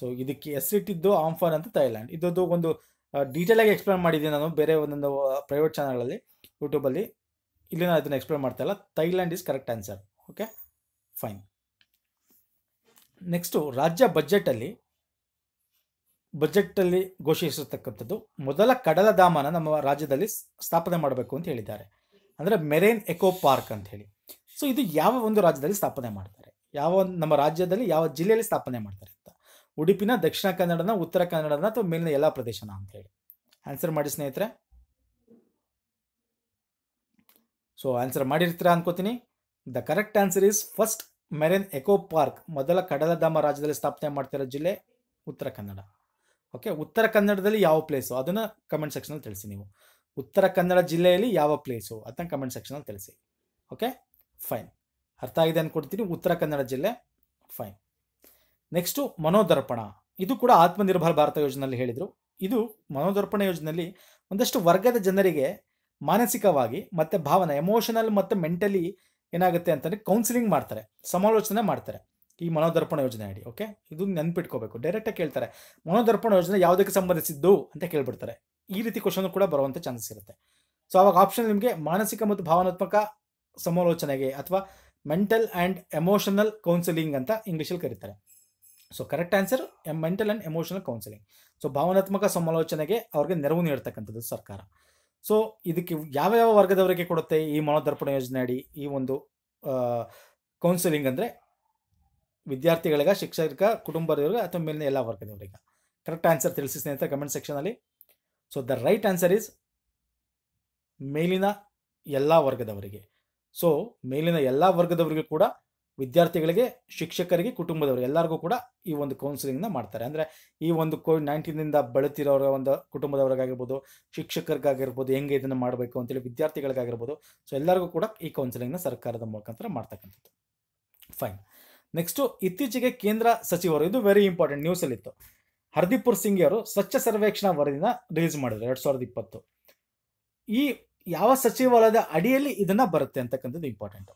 so ಇದಕ್ಕೆ ಹೆಸರಿಟ್ಟಿದ್ದು ಆಂಫಾನ್ ಅಂತ ಥೈಲ್ಯಾಂಡ್ ಇದೊಂದು ಒಂದು ಡೀಟೇಲಾಗಿ ಎಕ್ಸ್ಪ್ಲೇನ್ ಮಾಡಿದ್ದೀನಿ ನಾನು ಬೇರೆ ಒಂದೊಂದು ಪ್ರೈವೇಟ್ ಚಾನಲ್ಗಳಲ್ಲಿ ಯೂಟ್ಯೂಬಲ್ಲಿ ಇಲ್ಲಿ ನಾನು ಅದನ್ನು ಎಕ್ಸ್ಪ್ಲೇನ್ ಮಾಡ್ತಾ ಇಲ್ಲ Thailand is correct answer okay fine next ರಾಜ್ಯ ಬಜೆಟಲ್ಲಿ ಬಜೆಟಲ್ಲಿ ಘೋಷಿಸಿರ್ತಕ್ಕಂಥದ್ದು ಮೊದಲ ಕಡಲ ಧಾಮನ ನಮ್ಮ ರಾಜ್ಯದಲ್ಲಿ ಸ್ಥಾಪನೆ ಮಾಡಬೇಕು ಅಂತ ಹೇಳಿದ್ದಾರೆ ಅಂದರೆ ಮೆರೈನ್ ಎಕೋ ಪಾರ್ಕ್ ಅಂತ ಹೇಳಿ ಸೊ ಇದು ಯಾವ ಒಂದು ರಾಜ್ಯದಲ್ಲಿ ಸ್ಥಾಪನೆ ಮಾಡ್ತಾರೆ ಯಾವ ನಮ್ಮ ರಾಜ್ಯದಲ್ಲಿ ಯಾವ ಜಿಲ್ಲೆಯಲ್ಲಿ ಸ್ಥಾಪನೆ ಮಾಡ್ತಾರೆ ಅಂತ ಉಡುಪಿನ ದಕ್ಷಿಣ ಕನ್ನಡನ ಉತ್ತರ ಕನ್ನಡನ ಅಥವಾ ಮೇಲಿನ ಎಲ್ಲ ಪ್ರದೇಶನ ಅಂತ ಹೇಳಿ ಆನ್ಸರ್ ಮಾಡಿ ಸ್ನೇಹಿತರೆ ಸೊ ಆನ್ಸರ್ ಮಾಡಿರ್ತೀರಾ ಅನ್ಕೋತೀನಿ the correct answer is first marine eco park ಮೊದಲ ಕಡಲಧಾಮ ರಾಜ್ಯದಲ್ಲಿ ಸ್ಥಾಪನೆ ಮಾಡ್ತಿರೋ ಜಿಲ್ಲೆ ಉತ್ತರ ಕನ್ನಡ ಓಕೆ ಉತ್ತರ ಕನ್ನಡದಲ್ಲಿ ಯಾವ ಪ್ಲೇಸು ಅದನ್ನು ಕಮೆಂಟ್ ಸೆಕ್ಷನಲ್ಲಿ ತಿಳಿಸಿ ನೀವು ಉತ್ತರ ಕನ್ನಡ ಜಿಲ್ಲೆಯಲ್ಲಿ ಯಾವ ಪ್ಲೇಸು ಅದನ್ನು ಕಮೆಂಟ್ ಸೆಕ್ಷನಲ್ಲಿ ತಿಳಿಸಿ ಓಕೆ ಫೈನ್ ಅರ್ಥ ಆಗಿದೆ ಅಂದ್ಕೊಡ್ತೀನಿ ಉತ್ತರ ಕನ್ನಡ ಜಿಲ್ಲೆ ಫೈನ್ ನೆಕ್ಸ್ಟು ಮನೋದರ್ಪಣ ಇದು ಕೂಡ ಆತ್ಮನಿರ್ಭರ ಭಾರತ ಯೋಜನೆಯಲ್ಲಿ ಹೇಳಿದರು ಇದು ಮನೋದರ್ಪಣ ಯೋಜನೆಯಲ್ಲಿ ಒಂದಷ್ಟು ವರ್ಗದ ಜನರಿಗೆ ಮಾನಸಿಕವಾಗಿ ಮತ್ತು ಭಾವನೆ ಎಮೋಷನಲ್ ಮತ್ತು ಮೆಂಟಲಿ ಏನಾಗುತ್ತೆ ಅಂತಂದರೆ ಕೌನ್ಸಿಲಿಂಗ್ ಮಾಡ್ತಾರೆ ಸಮಾಲೋಚನೆ ಮಾಡ್ತಾರೆ ಈ ಮನೋದರ್ಪಣ ಯೋಜನೆ ಅಡಿ ಓಕೆ ಇದು ನೆನ್ಪಿಟ್ಕೋಬೇಕು ಡೈರೆಕ್ಟಾಗಿ ಕೇಳ್ತಾರೆ ಮನೋದರ್ಪಣ ಯೋಜನೆ ಯಾವುದಕ್ಕೆ ಸಂಬಂಧಿಸಿದ್ದು ಅಂತ ಕೇಳ್ಬಿಡ್ತಾರೆ ಈ ರೀತಿ ಕ್ವಶನ್ ಕೂಡ ಬರುವಂಥ ಚಾನ್ಸಸ್ ಇರುತ್ತೆ ಸೊ ಆವಾಗ ಆಪ್ಷನ್ ನಿಮಗೆ ಮಾನಸಿಕ ಮತ್ತು ಭಾವನಾತ್ಮಕ ಸಮಾಲೋಚನೆಗೆ ಅಥವಾ ಮೆಂಟಲ್ ಆ್ಯಂಡ್ ಎಮೋಷನಲ್ ಕೌನ್ಸಿಲಿಂಗ್ ಅಂತ ಇಂಗ್ಲೀಷಲ್ಲಿ ಕರೀತಾರೆ so correct answer mental and emotional counselling so ಭಾವನಾತ್ಮಕ ಸಮಾಲೋಚನೆಗೆ ಅವ್ರಿಗೆ ನೆರವು ನೀಡ್ತಕ್ಕಂಥದ್ದು ಸರ್ಕಾರ ಸೊ ಇದಕ್ಕೆ ಯಾವ ಯಾವ ವರ್ಗದವರಿಗೆ ಕೊಡುತ್ತೆ ಈ ಮನೋದರ್ಪಣ ಯೋಜನೆ ಅಡಿ ಈ ಒಂದು ಕೌನ್ಸಿಲಿಂಗ್ ಅಂದರೆ ವಿದ್ಯಾರ್ಥಿಗಳಿಗ ಶಿಕ್ಷಕ ಕುಟುಂಬದವ್ರಿಗೆ ಅಥವಾ ಮೇಲಿನ ಎಲ್ಲ ವರ್ಗದವರಿಗೆ ಕರೆಕ್ಟ್ ಆನ್ಸರ್ ತಿಳಿಸಿ ಸ್ನೇಹಿತರೆ ಕಮೆಂಟ್ ಸೆಕ್ಷನಲ್ಲಿ so the right answer is ಮೇಲಿನ ಎಲ್ಲ ವರ್ಗದವರಿಗೆ ಸೊ ಮೇಲಿನ ಎಲ್ಲ ವರ್ಗದವರಿಗೂ ಕೂಡ ವಿದ್ಯಾರ್ಥಿಗಳಿಗೆ ಶಿಕ್ಷಕರಿಗೆ ಕುಟುಂಬದವರು ಎಲ್ಲರಿಗೂ ಕೂಡ ಈ ಒಂದು ಕೌನ್ಸಿಲಿಂಗ್ನ ಮಾಡ್ತಾರೆ ಅಂದರೆ ಈ ಒಂದು ಕೋವಿಡ್ ನೈನ್ಟೀನಿಂದ ಬಳತಿರೋರ ಒಂದು ಕುಟುಂಬದವ್ರಿಗಾಗಿರ್ಬೋದು ಶಿಕ್ಷಕರಿಗಾಗಿರ್ಬೋದು ಹೆಂಗೆ ಇದನ್ನು ಮಾಡಬೇಕು ಅಂತೇಳಿ ವಿದ್ಯಾರ್ಥಿಗಳಿಗಾಗಿರ್ಬೋದು ಸೊ ಎಲ್ಲರಿಗೂ ಕೂಡ ಈ ಕೌನ್ಸಿಲಿಂಗ್ನ ಸರ್ಕಾರದ ಮುಖಾಂತರ ಮಾಡ್ತಕ್ಕಂಥದ್ದು ಫೈನ್ ನೆಕ್ಸ್ಟು ಇತ್ತೀಚೆಗೆ ಕೇಂದ್ರ ಸಚಿವರು ಇದು ವೆರಿ ಇಂಪಾರ್ಟೆಂಟ್ ನ್ಯೂಸಲ್ಲಿತ್ತು ಹರ್ದೀಪುರ್ ಸಿಂಗ್ ಅವರು ಸ್ವಚ್ಛ ಸರ್ವೇಕ್ಷಣಾ ವರದಿನ ರಿಲೀಸ್ ಮಾಡಿದ್ರು ಎರಡು ಸಾವಿರದ ಇಪ್ಪತ್ತು ಈ ಯಾವ ಸಚಿವಾಲಯದ ಅಡಿಯಲ್ಲಿ ಇದನ್ನು ಬರುತ್ತೆ ಅಂತಕ್ಕಂಥದ್ದು ಇಂಪಾರ್ಟೆಂಟು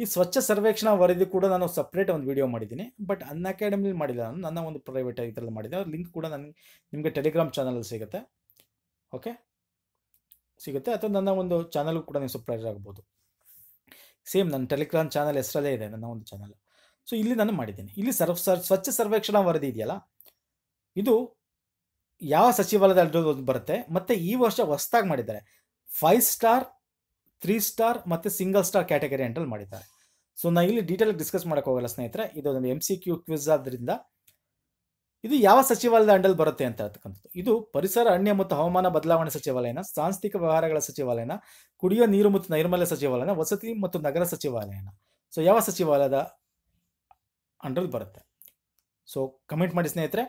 ಈ ಸ್ವಚ್ಛ ಸರ್ವೇಕ್ಷಣಾ ವರದಿ ಕೂಡ ನಾನು ಸಪ್ರೇಟ್ ಒಂದು ವಿಡಿಯೋ ಮಾಡಿದ್ದೀನಿ ಬಟ್ ಅನ್ ಅಕಾಡೆಮಿಲಿ ಮಾಡಿಲ್ಲ ನಾನು ನನ್ನ ಒಂದು ಪ್ರೈವೇಟ್ ಇದರಲ್ಲಿ ಮಾಡಿದೆ ಮಾಡಿದ್ದೆ ಲಿಂಕ್ ಕೂಡ ನನಗೆ ನಿಮಗೆ ಟೆಲಿಗ್ರಾಮ್ ಚಾನಲ್ ಸಿಗುತ್ತೆ ಓಕೆ ಸಿಗುತ್ತೆ ಅಥವಾ ನನ್ನ ಒಂದು ಚಾನಲ್ಗೂ ಕೂಡ ನೀವು ಸಪ್ರೈಸ್ ಆಗ್ಬೋದು ಸೇಮ್ ನನ್ನ ಟೆಲಿಗ್ರಾಮ್ ಚಾನಲ್ ಹೆಸರಲ್ಲೇ ಇದೆ ನನ್ನ ಒಂದು ಚಾನಲ್ ಸೊ ಇಲ್ಲಿ ನಾನು ಮಾಡಿದ್ದೀನಿ ಇಲ್ಲಿ ಸರ್ವ ಸರ್ ಸ್ವಚ್ಛ ಸರ್ವೇಕ್ಷಣಾ ವರದಿ ಇದೆಯಲ್ಲ ಇದು ಯಾವ ಸಚಿವಾಲಯದ ಒಂದು ಬರುತ್ತೆ ಮತ್ತು ಈ ವರ್ಷ ಹೊಸ್ದಾಗಿ ಮಾಡಿದ್ದಾರೆ ಫೈವ್ ಸ್ಟಾರ್ ತ್ರೀ ಸ್ಟಾರ್ ಮತ್ತು ಸಿಂಗಲ್ ಸ್ಟಾರ್ ಕ್ಯಾಟಗರಿ ಅಂಟಲ್ಲಿ ಮಾಡಿದ್ದಾರೆ ಸೊ ನಾ ಇಲ್ಲಿ ಡೀಟೇಲ್ ಡಿಸ್ಕಸ್ ಮಾಡಕ್ಕೆ ಹೋಗಲ್ಲ ಸ್ನೇಹಿತರೆ ಇದೊಂದು ಎಮ್ ಸಿ ಕ್ಯೂ ಕ್ವಿಸ್ ಆದ್ದರಿಂದ ಇದು ಯಾವ ಸಚಿವಾಲಯದ ಅಂಡಲ್ ಬರುತ್ತೆ ಅಂತ ಹೇಳ್ತಕ್ಕಂಥದ್ದು ಇದು ಪರಿಸರ ಅರಣ್ಯ ಮತ್ತು ಹವಾಮಾನ ಬದಲಾವಣೆ ಸಚಿವಾಲಯನ ಸಾಂಸ್ಥಿಕ ವ್ಯವಹಾರಗಳ ಸಚಿವಾಲಯನ ಕುಡಿಯೋ ನೀರು ಮತ್ತು ನೈರ್ಮಲ್ಯ ಸಚಿವಾಲಯನ ವಸತಿ ಮತ್ತು ನಗರ ಸಚಿವಾಲಯನ ಸೊ ಯಾವ ಸಚಿವಾಲಯದ ಅಂಡಲ್ ಬರುತ್ತೆ ಸೊ ಕಮೆಂಟ್ ಮಾಡಿ ಸ್ನೇಹಿತರೆ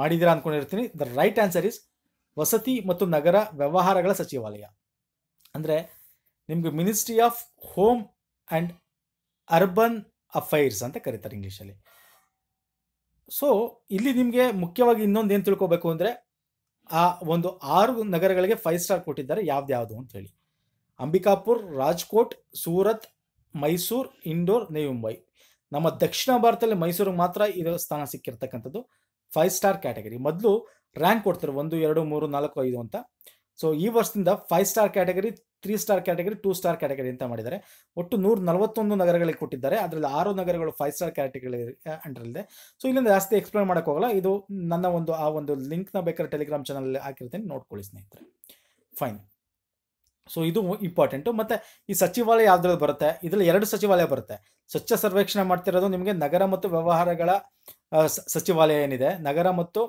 ಮಾಡಿದಿರಾ ಅಂದ್ಕೊಂಡಿರ್ತೀನಿ ದ ರೈಟ್ ಆನ್ಸರ್ ಇಸ್ ವಸತಿ ಮತ್ತು ನಗರ ವ್ಯವಹಾರಗಳ ಸಚಿವಾಲಯ ಅಂದರೆ ನಿಮಗೆ ministry of home and urban affairs ಅಂತ ಕರೀತಾರೆ ಇಂಗ್ಲೀಷಲ್ಲಿ ಸೊ ಇಲ್ಲಿ ನಿಮಗೆ ಮುಖ್ಯವಾಗಿ ಇನ್ನೊಂದು ಏನು ತಿಳ್ಕೊಬೇಕು ಅಂದರೆ ಆ ಒಂದು ಆರು ನಗರಗಳಿಗೆ ಫೈವ್ ಸ್ಟಾರ್ ಕೊಟ್ಟಿದ್ದಾರೆ ಯಾವ್ದು ಯಾವುದು ಅಂತ ಹೇಳಿ ಅಂಬಿಕಾಪುರ್ ರಾಜ್ಕೋಟ್ ಸೂರತ್ ಮೈಸೂರು ಇಂಡೋರ್ ನೈ ಮುಂಬೈ ನಮ್ಮ ದಕ್ಷಿಣ ಭಾರತದಲ್ಲಿ ಮೈಸೂರಿಗೆ ಮಾತ್ರ ಇದರ ಸ್ಥಾನ ಸಿಕ್ಕಿರ್ತಕ್ಕಂಥದ್ದು ಫೈವ್ ಸ್ಟಾರ್ ಕ್ಯಾಟಗರಿ ಮೊದಲು ರ್ಯಾಂಕ್ ಕೊಡ್ತಾರೆ ಒಂದು ಎರಡು ಮೂರು ನಾಲ್ಕು ಐದು ಅಂತ ಸೊ ಈ ವರ್ಷದಿಂದ five star category three star category two star category ಅಂತ ಮಾಡಿದ್ದಾರೆ ಒಟ್ಟು ನೂರ ನಲವತ್ತೊಂದು ನಗರಗಳಿಗೆ ಕೊಟ್ಟಿದ್ದಾರೆ ಅದರಲ್ಲಿ ಆರು ನಗರಗಳು ಫೈವ್ ಸ್ಟಾರ್ ಕ್ಯಾಟಗರಿ ಅಂಡರಲ್ಲಿದೆ ಸೊ ಇಲ್ಲಿಂದ ಜಾಸ್ತಿ ಎಕ್ಸ್ಪ್ಲೇನ್ ಮಾಡೋಕೆ ಹೋಗಲ್ಲ ಇದು ನನ್ನ ಒಂದು ಆ ಒಂದು ಲಿಂಕ್ನ ಬೇಕಾದ್ರೆ ಟೆಲಿಗ್ರಾಮ್ ಚಾನಲ್ ಹಾಕಿರ್ತೀನಿ ನೋಡ್ಕೊಳ್ಳಿ ಸ್ನೇಹಿತರೆ ಫೈನ್ ಸೊ ಇದು ಇಂಪಾರ್ಟೆಂಟು ಮತ್ತು ಈ ಸಚಿವಾಲಯ ಯಾವ್ದ್ರಲ್ಲಿ ಬರುತ್ತೆ ಇದರಲ್ಲಿ ಎರಡು ಸಚಿವಾಲಯ ಬರುತ್ತೆ ಸ್ವಚ್ಛ ಸರ್ವೇಕ್ಷಣೆ ಮಾಡ್ತಿರೋದು ನಿಮಗೆ ನಗರ ಮತ್ತು ವ್ಯವಹಾರಗಳ ಸಚಿವಾಲಯ ಏನಿದೆ ನಗರ ಮತ್ತು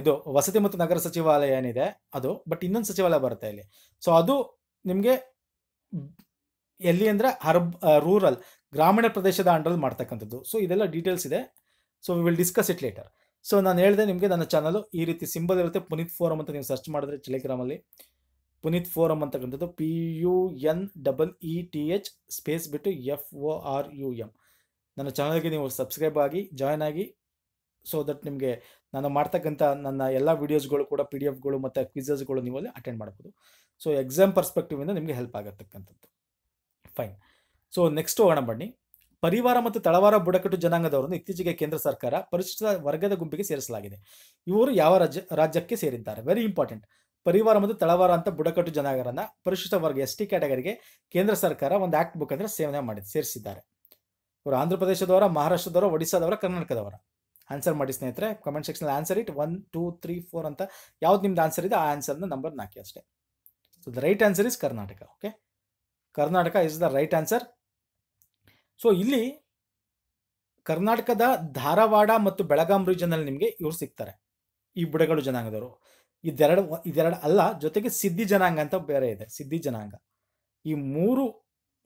ಇದು ವಸತಿ ಮತ್ತು ನಗರ ಸಚಿವಾಲಯ ಏನಿದೆ ಅದು ಬಟ್ ಇನ್ನೊಂದು ಸಚಿವಾಲಯ ಬರುತ್ತೆ ಇಲ್ಲಿ ಸೊ ಅದು ನಿಮಗೆ ಎಲ್ಲಿ ಅಂದರೆ ಹರ್ಬ್ ರೂರಲ್ ಗ್ರಾಮೀಣ ಪ್ರದೇಶದ ಅಂಡ್ರಲ್ಲಿ ಮಾಡ್ತಕ್ಕಂಥದ್ದು ಸೊ ಇದೆಲ್ಲ ಡೀಟೇಲ್ಸ್ ಇದೆ so we will discuss it later so ನಾನು ಹೇಳಿದೆ ನಿಮಗೆ ನನ್ನ ಚಾನಲು ಈ ರೀತಿ ಸಿಂಬಲ್ ಇರುತ್ತೆ ಪುನೀತ್ ಫೋರಮ್ ಅಂತ ನೀವು ಸರ್ಚ್ ಮಾಡಿದ್ರೆ ಟೆಲಿಗ್ರಾಮಲ್ಲಿ ಪುನೀತ್ ಫೋರಮ್ ಅಂತಕ್ಕಂಥದ್ದು P U N double E T H space ಬಿಟ್ಟು F O R U M ನನ್ನ ಚಾನಲ್ಗೆ ನೀವು ಸಬ್ಸ್ಕ್ರೈಬ್ ಆಗಿ ಜಾಯ್ನ್ ಆಗಿ ಸೊ ದಟ್ ನಿಮಗೆ ನಾನು ಮಾಡ್ತಕ್ಕಂಥ ನನ್ನ ಎಲ್ಲ ವೀಡಿಯೋಸ್ಗಳು ಕೂಡ ಪಿ ಡಿ ಎಫ್ಗಳು ಮತ್ತು ಕ್ವಿಜಸ್ಗಳು ನೀವು ಅಲ್ಲಿ ಅಟೆಂಡ್ ಮಾಡ್ಬೋದು ಸೊ ಎಕ್ಸಾಮ್ ಪರ್ಸ್ಪೆಕ್ಟಿವ್ ಇಂದ ನಿಮಗೆ ಹೆಲ್ಪ್ ಆಗತಕ್ಕಂಥದ್ದು ಫೈನ್ ಸೊ ನೆಕ್ಸ್ಟ್ ಹೋಗೋಣ ಬನ್ನಿ ಪರಿವಾರ ಮತ್ತು ತಳವಾರ ಬುಡಕಟ್ಟು ಜನಾಂಗದವರನ್ನು ಇತ್ತೀಚೆಗೆ ಕೇಂದ್ರ ಸರ್ಕಾರ ಪರಿಶಿಷ್ಟ ವರ್ಗದ ಗುಂಪಿಗೆ ಸೇರಿಸಲಾಗಿದೆ ಇವರು ಯಾವ ರಾಜ್ಯ ರಾಜ್ಯಕ್ಕೆ ಸೇರಿದ್ದಾರೆ ವೆರಿ ಇಂಪಾರ್ಟೆಂಟ್ ಪರಿವಾರ ಮತ್ತು ತಳವಾರ ಅಂತ ಬುಡಕಟ್ಟು ಜನಾಂಗರನ್ನ ಪರಿಶಿಷ್ಟ ವರ್ಗ ಎಸ್ ಟಿ ಕ್ಯಾಟಗರಿಗೆ ಕೇಂದ್ರ ಸರ್ಕಾರ ಒಂದು ಆಕ್ಟ್ ಮುಖಾಂತರ ಸೇವನೆ ಮಾಡಿ ಸೇರಿಸಿದ್ದಾರೆ ಇವರು ಆಂಧ್ರ ಪ್ರದೇಶದವರ ಮಹಾರಾಷ್ಟ್ರದವರ ಒಡಿಶಾದವರ ಕರ್ನಾಟಕದವರ ಆನ್ಸರ್ ಮಾಡಿ ಸ್ನೇಹಿತರೆ comment section answer it one two three four ಅಂತ ಯಾವ್ದು ನಿಮ್ದು ಆನ್ಸರ್ ಇದೆ ಆ ಆನ್ಸರ್ನ ನಂಬರ್ ನಾಕಿ ಅಷ್ಟೇ so the right answer is Karnataka okay Karnataka is the right answer so ಇಲ್ಲಿ ಕರ್ನಾಟಕದ ಧಾರವಾಡ ಮತ್ತು ಬೆಳಗಾಂ ರೀಜನಲ್ಲಿ ನಿಮಗೆ ಇವ್ರು ಸಿಗ್ತಾರೆ ಈ ಬುಡಗಳು ಜನಾಂಗದವರು ಇದೆರಡು ಇದೆರಡು ಅಲ್ಲ ಜೊತೆಗೆ ಸಿದ್ಧಿ ಜನಾಂಗ ಅಂತ ಬೇರೆ ಇದೆ ಸಿದ್ಧಿ ಜನಾಂಗ ಈ ಮೂರು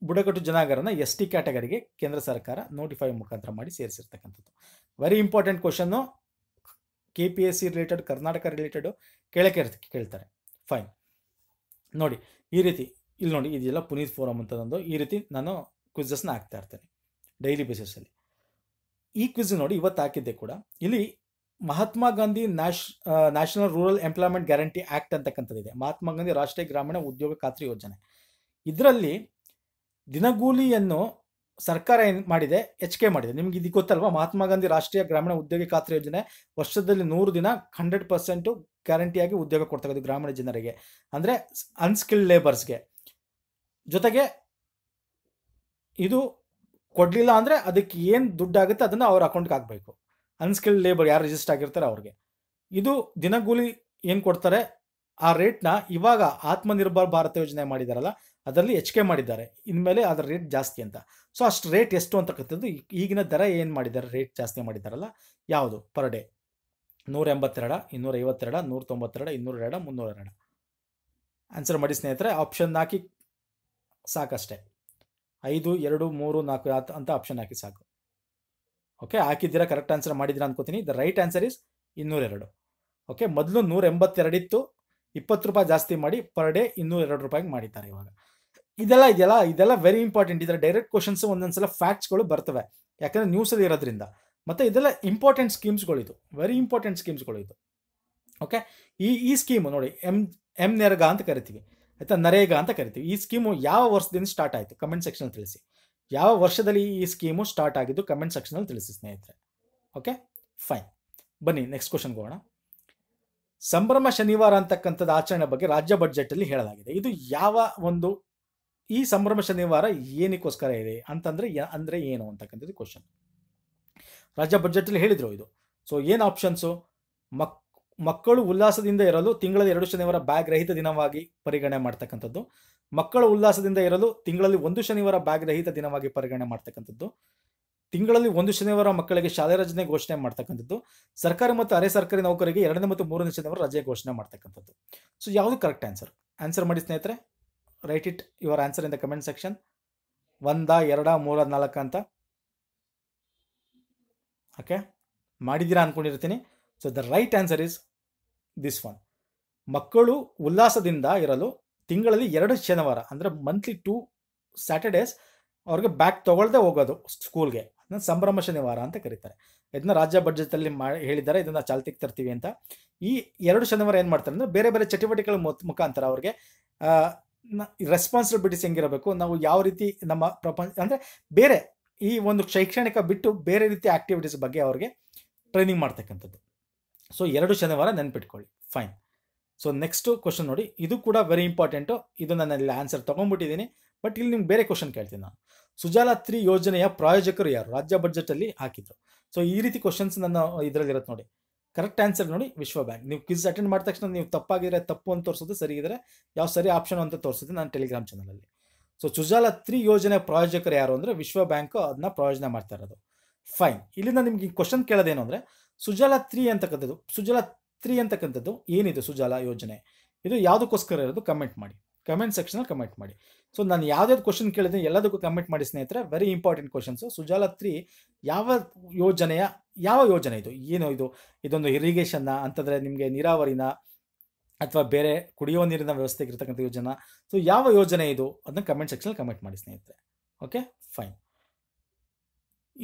ಬುಡಕಟ್ಟು ಜನಾಂಗರನ್ನ ಎಸ್ ಟಿ ಕ್ಯಾಟಗರಿಗೆ ಕೇಂದ್ರ ಸರ್ಕಾರ ನೋಟಿಫೈ ಮುಖಾಂತರ ಮಾಡಿ ಸೇರಿಸಿರ್ತಕ್ಕಂಥದ್ದು very important question K P S C related Karnataka related ಕೇಳಕ್ಕೆ ಕೇಳ್ತಾರೆ ಫೈನ್ ನೋಡಿ ಈ ರೀತಿ ಇಲ್ಲಿ ನೋಡಿ ಇದೆಲ್ಲ ಪುನೀತ್ ಫೋರಮ್ ಅಂತದೊಂದು ಈ ರೀತಿ ನಾನು ಕ್ವಿಝಸ್ನ ಹಾಕ್ತಾ ಇರ್ತೇನೆ ಡೈಲಿ ಬೇಸಿಸಲ್ಲಿ ಈ ಕ್ವಿಜ್ ನೋಡಿ ಇವತ್ತು ಹಾಕಿದ್ದೆ ಕೂಡ ಇಲ್ಲಿ ಮಹಾತ್ಮ ಗಾಂಧಿ ನ್ಯಾಷ್ national rural employment guarantee act ಅಂತಕ್ಕಂಥದ್ದಿದೆ ಮಹಾತ್ಮ ಗಾಂಧಿ ರಾಷ್ಟ್ರೀಯ ಗ್ರಾಮೀಣ ಉದ್ಯೋಗ ಖಾತ್ರಿ ಯೋಜನೆ ಇದರಲ್ಲಿ ದಿನಗೂಲಿಯನ್ನು ಸರ್ಕಾರ ಏನು ಮಾಡಿದೆ ಎಚ್ ಕೆ ಮಾಡಿದೆ ನಿಮ್ಗೆ ಇದು ಗೊತ್ತಲ್ವಾ ಮಹಾತ್ಮ ಗಾಂಧಿ ರಾಷ್ಟ್ರೀಯ ಗ್ರಾಮೀಣ ಉದ್ಯೋಗ ಖಾತ್ರಿ ಯೋಜನೆ ವರ್ಷದಲ್ಲಿ ನೂರು ದಿನ ಹಂಡ್ರೆಡ್ ಪರ್ಸೆಂಟು ಗ್ಯಾರಂಟಿಯಾಗಿ ಉದ್ಯೋಗ ಕೊಡ್ತಾ ಗ್ರಾಮೀಣ ಜನರಿಗೆ ಅಂದರೆ ಅನ್ಸ್ಕಿಲ್ಡ್ ಲೇಬರ್ಸ್ಗೆ ಜೊತೆಗೆ ಇದು ಕೊಡಲಿಲ್ಲ ಅಂದರೆ ಅದಕ್ಕೆ ಏನು ದುಡ್ಡಾಗುತ್ತೆ ಅದನ್ನು ಅವ್ರ ಅಕೌಂಟ್ಗೆ ಹಾಕಬೇಕು ಅನ್ಸ್ಕಿಲ್ಡ್ ಲೇಬರ್ ಯಾರು ರಿಜಿಸ್ಟರ್ ಆಗಿರ್ತಾರೆ ಅವ್ರಿಗೆ ಇದು ದಿನಗೂಲಿ ಏನು ಕೊಡ್ತಾರೆ ಆ ರೇಟ್ನ ಇವಾಗ ಆತ್ಮನಿರ್ಭರ್ ಭಾರತ ಯೋಜನೆ ಮಾಡಿದಾರಲ್ಲ ಅದರಲ್ಲಿ ಹೆಚ್ಚಿಗೆ ಮಾಡಿದ್ದಾರೆ ಇನ್ಮೇಲೆ ಅದರ ರೇಟ್ ಜಾಸ್ತಿ ಅಂತ ಸೊ ಅಷ್ಟು ರೇಟ್ ಎಷ್ಟು ಅಂತಕ್ಕಂಥದ್ದು ಈಗಿನ ದರ ಏನು ಮಾಡಿದ್ದಾರೆ ರೇಟ್ ಜಾಸ್ತಿ ಮಾಡಿದ್ದಾರಲ್ಲ ಯಾವುದು ಪರ್ ಡೇ ನೂರ ಎಂಬತ್ತೆರಡ ಇನ್ನೂರ ಐವತ್ತೆರಡ ನೂರ ತೊಂಬತ್ತೆರಡ ಇನ್ನೂರೆರಡ ಮುನ್ನೂರೆರಡ ಆನ್ಸರ್ ಮಾಡಿ ಸ್ನೇಹಿತರೆ ಆಪ್ಷನ್ ಹಾಕಿ ಸಾಕಷ್ಟೇ ಐದು ಎರಡು ಮೂರು ನಾಲ್ಕು ಅಂತ ಆಪ್ಷನ್ ಹಾಕಿ ಸಾಕು ಓಕೆ ಹಾಕಿದ್ದೀರಾ ಕರೆಕ್ಟ್ ಆನ್ಸರ್ ಮಾಡಿದ್ದೀರಾ ಅನ್ಕೋತೀನಿ ದ ರೈಟ್ ಆನ್ಸರ್ ಇಸ್ ಇನ್ನೂರೆರಡು ಓಕೆ ಮೊದಲು ನೂರ ಎಂಬತ್ತೆರಡಿತ್ತು ಇಪ್ಪತ್ತು ರೂಪಾಯಿ ಜಾಸ್ತಿ ಮಾಡಿ ಪರ್ ಡೇ ಇನ್ನೂರ ಎರಡು ರೂಪಾಯಿಗೆ ಮಾಡಿದ್ದಾರೆ ಇವಾಗ ಇದೆಲ್ಲ ಇದೆಯಲ್ಲ ಇದೆಲ್ಲ ವೆರಿ ಇಂಪಾರ್ಟೆಂಟ್ ಇದರ ಡೈರೆಕ್ಟ್ ಕ್ವಶನ್ಸ್ ಒಂದೊಂದ್ಸಲ ಫ್ಯಾಕ್ಟ್ಸ್ಗಳು ಬರ್ತವೆ ಯಾಕಂದರೆ ನ್ಯೂಸಲ್ಲಿ ಇರೋದ್ರಿಂದ ಮತ್ತೆ ಇದೆಲ್ಲ ಇಂಪಾರ್ಟೆಂಟ್ ಇದು ವೆರಿ ಇಂಪಾರ್ಟೆಂಟ್ ಇದು ಓಕೆ ಈ ಈ ಸ್ಕೀಮು ನೋಡಿ ಎಂ ಎಂ ನೆರಗ ಅಂತ ಕರಿತೀವಿ ಆಯಿತಾ ನರೇಗಾ ಅಂತ ಕರಿತೀವಿ ಈ ಸ್ಕೀಮು ಯಾವ ವರ್ಷದಿಂದ ಸ್ಟಾರ್ಟ್ ಆಯಿತು ಕಮೆಂಟ್ ಸೆಕ್ಷನ್ ತಿಳಿಸಿ ಯಾವ ವರ್ಷದಲ್ಲಿ ಈ ಸ್ಕೀಮು ಸ್ಟಾರ್ಟ್ ಆಗಿದ್ದು ಕಮೆಂಟ್ ಅಲ್ಲಿ ತಿಳಿಸಿ ಸ್ನೇಹಿತರೆ ಓಕೆ ಫೈನ್ ಬನ್ನಿ ನೆಕ್ಸ್ಟ್ ಕ್ವಶನ್ಗೆ ಹೋಗೋಣ ಸಂಭ್ರಮ ಶನಿವಾರ ಅಂತಕ್ಕಂಥದ್ದು ಆಚರಣೆ ಬಗ್ಗೆ ರಾಜ್ಯ ಅಲ್ಲಿ ಹೇಳಲಾಗಿದೆ ಇದು ಯಾವ ಒಂದು ಈ ಸಂಭ್ರಮ ಶನಿವಾರ ಏನಕ್ಕೋಸ್ಕರ ಇದೆ ಅಂತಂದರೆ ಅಂದರೆ ಏನು ಅಂತಕ್ಕಂಥದ್ದು ಕ್ವಶನ್ ರಾಜ್ಯ ಬಜೆಟಲ್ಲಿ ಹೇಳಿದರು ಇದು ಸೊ ಏನು ಆಪ್ಷನ್ಸು ಮಕ್ ಮಕ್ಕಳು ಉಲ್ಲಾಸದಿಂದ ಇರಲು ತಿಂಗಳಲ್ಲಿ ಎರಡು ಶನಿವಾರ ಬ್ಯಾಗ್ ರಹಿತ ದಿನವಾಗಿ ಪರಿಗಣನೆ ಮಾಡ್ತಕ್ಕಂಥದ್ದು ಮಕ್ಕಳ ಉಲ್ಲಾಸದಿಂದ ಇರಲು ತಿಂಗಳಲ್ಲಿ ಒಂದು ಶನಿವಾರ ಬ್ಯಾಗ್ ರಹಿತ ದಿನವಾಗಿ ಪರಿಗಣನೆ ಮಾಡ್ತಕ್ಕಂಥದ್ದು ತಿಂಗಳಲ್ಲಿ ಒಂದು ಶನಿವಾರ ಮಕ್ಕಳಿಗೆ ಶಾಲೆ ರಜನೆ ಘೋಷಣೆ ಮಾಡ್ತಕ್ಕಂಥದ್ದು ಸರ್ಕಾರಿ ಮತ್ತು ಅರೆ ಸರ್ಕಾರಿ ನೌಕರಿಗೆ ಎರಡನೇ ಮತ್ತು ಮೂರನೇ ಶನಿವಾರ ರಜೆ ಘೋಷಣೆ ಮಾಡ್ತಕ್ಕಂಥದ್ದು ಸೊ ಯಾವುದು ಕರೆಕ್ಟ್ ಆನ್ಸರ್ ಆನ್ಸರ್ ಮಾಡಿ ಸ್ನೇಹಿತರೆ write it your answer in the comment section ಒಂದ ಎರಡ ಮೂರ ನಾಲ್ಕು ಅಂತ ಓಕೆ ಮಾಡಿದ್ದೀರಾ ಅಂದ್ಕೊಂಡಿರ್ತೀನಿ so the right answer is this one ಮಕ್ಕಳು ಉಲ್ಲಾಸದಿಂದ ಇರಲು ತಿಂಗಳಲ್ಲಿ ಎರಡು ಶನಿವಾರ ಅಂದರೆ ಮಂತ್ಲಿ ಟೂ ಸ್ಯಾಟರ್ಡೇಸ್ ಅವ್ರಿಗೆ ಬ್ಯಾಗ್ ತೊಗೊಳ್ದೆ ಹೋಗೋದು ಸ್ಕೂಲ್ಗೆ ಅದನ್ನು ಸಂಭ್ರಮ ಶನಿವಾರ ಅಂತ ಕರೀತಾರೆ ಇದನ್ನ ರಾಜ್ಯ ಬಡ್ಜೆಟಲ್ಲಿ ಮಾ ಹೇಳಿದ್ದಾರೆ ಇದನ್ನು ಚಾಲ್ತಿಗೆ ತರ್ತೀವಿ ಅಂತ ಈ ಎರಡು ಶನಿವಾರ ಏನು ಮಾಡ್ತಾರೆ ಅಂದರೆ ಬೇರೆ ಬೇರೆ ಚಟುವಟಿಕೆಗಳ ಮುಖಾಂತರ ಅವ್ರಿಗೆ ರೆಸ್ಪಾನ್ಸಿಬಿಲಿಟೀಸ್ ಹೆಂಗಿರಬೇಕು ನಾವು ಯಾವ ರೀತಿ ನಮ್ಮ ಪ್ರಪಂಚ ಅಂದರೆ ಬೇರೆ ಈ ಒಂದು ಶೈಕ್ಷಣಿಕ ಬಿಟ್ಟು ಬೇರೆ ರೀತಿಯ ಆ್ಯಕ್ಟಿವಿಟೀಸ್ ಬಗ್ಗೆ ಅವ್ರಿಗೆ ಟ್ರೈನಿಂಗ್ ಮಾಡ್ತಕ್ಕಂಥದ್ದು ಸೊ ಎರಡು ಶನಿವಾರ ನೆನ್ಪಿಟ್ಕೊಳ್ಳಿ ಫೈನ್ ಸೊ ನೆಕ್ಸ್ಟು ಕ್ವಶನ್ ನೋಡಿ ಇದು ಕೂಡ ವೆರಿ ಇಂಪಾರ್ಟೆಂಟು ಇದು ನಾನು ಇಲ್ಲಿ ಆನ್ಸರ್ ತೊಗೊಂಡ್ಬಿಟ್ಟಿದ್ದೀನಿ ಬಟ್ ಇಲ್ಲಿ ನಿಮ್ಗೆ ಬೇರೆ ಕ್ವಶನ್ ಕೇಳ್ತೀನಿ ನಾನು ಸುಜಾಲ ತ್ರೀ ಯೋಜನೆಯ ಪ್ರಾಯೋಜಕರು ಯಾರು ರಾಜ್ಯ ಬಜೆಟಲ್ಲಿ ಹಾಕಿದ್ರು ಸೊ ಈ ರೀತಿ ಕ್ವಶನ್ಸ್ ನನ್ನ ಇದರಲ್ಲಿ ನೋಡಿ ಕರೆಕ್ಟ್ ಆನ್ಸರ್ ನೋಡಿ ವಿಶ್ವ ಬ್ಯಾಂಕ್ ನೀವು ಕ್ವಿಸ್ ಅಟೆಂಡ್ ಮಾಡಿದ ತಕ್ಷಣ ನೀವು ತಪ್ಪಾಗಿದ್ರೆ ತಪ್ಪು ಅಂತ ತೋರಿಸೋದು ಸರಿ ಇದ್ರೆ ಯಾವ ಸರಿ ಆಪ್ಷನ್ ಅಂತ ತೋರಿಸುತ್ತೆ ನಾನು ಟೆಲಿಗ್ರಾಮ್ ಚಾನಲಲ್ಲಿ ಸೊ ಚುಜಾಲ ತ್ರೀ ಯೋಜನೆ ಪ್ರಾಯೋಜಕರು ಯಾರು ಅಂದರೆ ವಿಶ್ವ ಬ್ಯಾಂಕ್ ಅದನ್ನ ಪ್ರಯೋಜನ ಮಾಡ್ತಾ ಇರೋದು ಫೈನ್ ಇಲ್ಲಿಂದ ನಿಮ್ಗೆ ಕ್ವಶನ್ ಕೇಳೋದೇನು ಅಂದರೆ ಸುಜಾಲ ತ್ರೀ ಅಂತಕ್ಕಂಥದ್ದು ಸುಜಾಲ ತ್ರೀ ಅಂತಕ್ಕಂಥದ್ದು ಏನಿದೆ ಸುಜಾಲ ಯೋಜನೆ ಇದು ಯಾವುದಕ್ಕೋಸ್ಕರ ಇರೋದು ಕಮೆಂಟ್ ಮಾಡಿ ಕಮೆಂಟ್ ಸೆಕ್ಷನಲ್ಲಿ ಕಮೆಂಟ್ ಮಾಡಿ ಸೊ ನಾನು ಯಾವ್ದಾವ್ದು ಕ್ವಶನ್ ಕೇಳಿದ್ರೆ ಎಲ್ಲದಕ್ಕೂ ಕಮೆಂಟ್ ಮಾಡಿ ಸ್ನೇಹಿತರೆ very important questions Sujala three ಯಾವ ಯೋಜನೆಯ ಯಾವ ಯೋಜನೆ ಇದು ಏನು ಇದು ಇದೊಂದು ಇರಿಗೇಷನ್ನ ಅಂತಂದರೆ ನಿಮಗೆ ನೀರಾವರಿನ ಅಥವಾ ಬೇರೆ ಕುಡಿಯುವ ನೀರಿನ ವ್ಯವಸ್ಥೆಗೆ ಇರ್ತಕ್ಕಂಥ ಯೋಜನೆ ಸೊ ಯಾವ ಯೋಜನೆ ಇದು ಅದನ್ನ ಕಮೆಂಟ್ ಸೆಕ್ಷನಲ್ಲಿ ಕಮೆಂಟ್ ಮಾಡಿ ಸ್ನೇಹಿತರೆ ಓಕೆ ಫೈನ್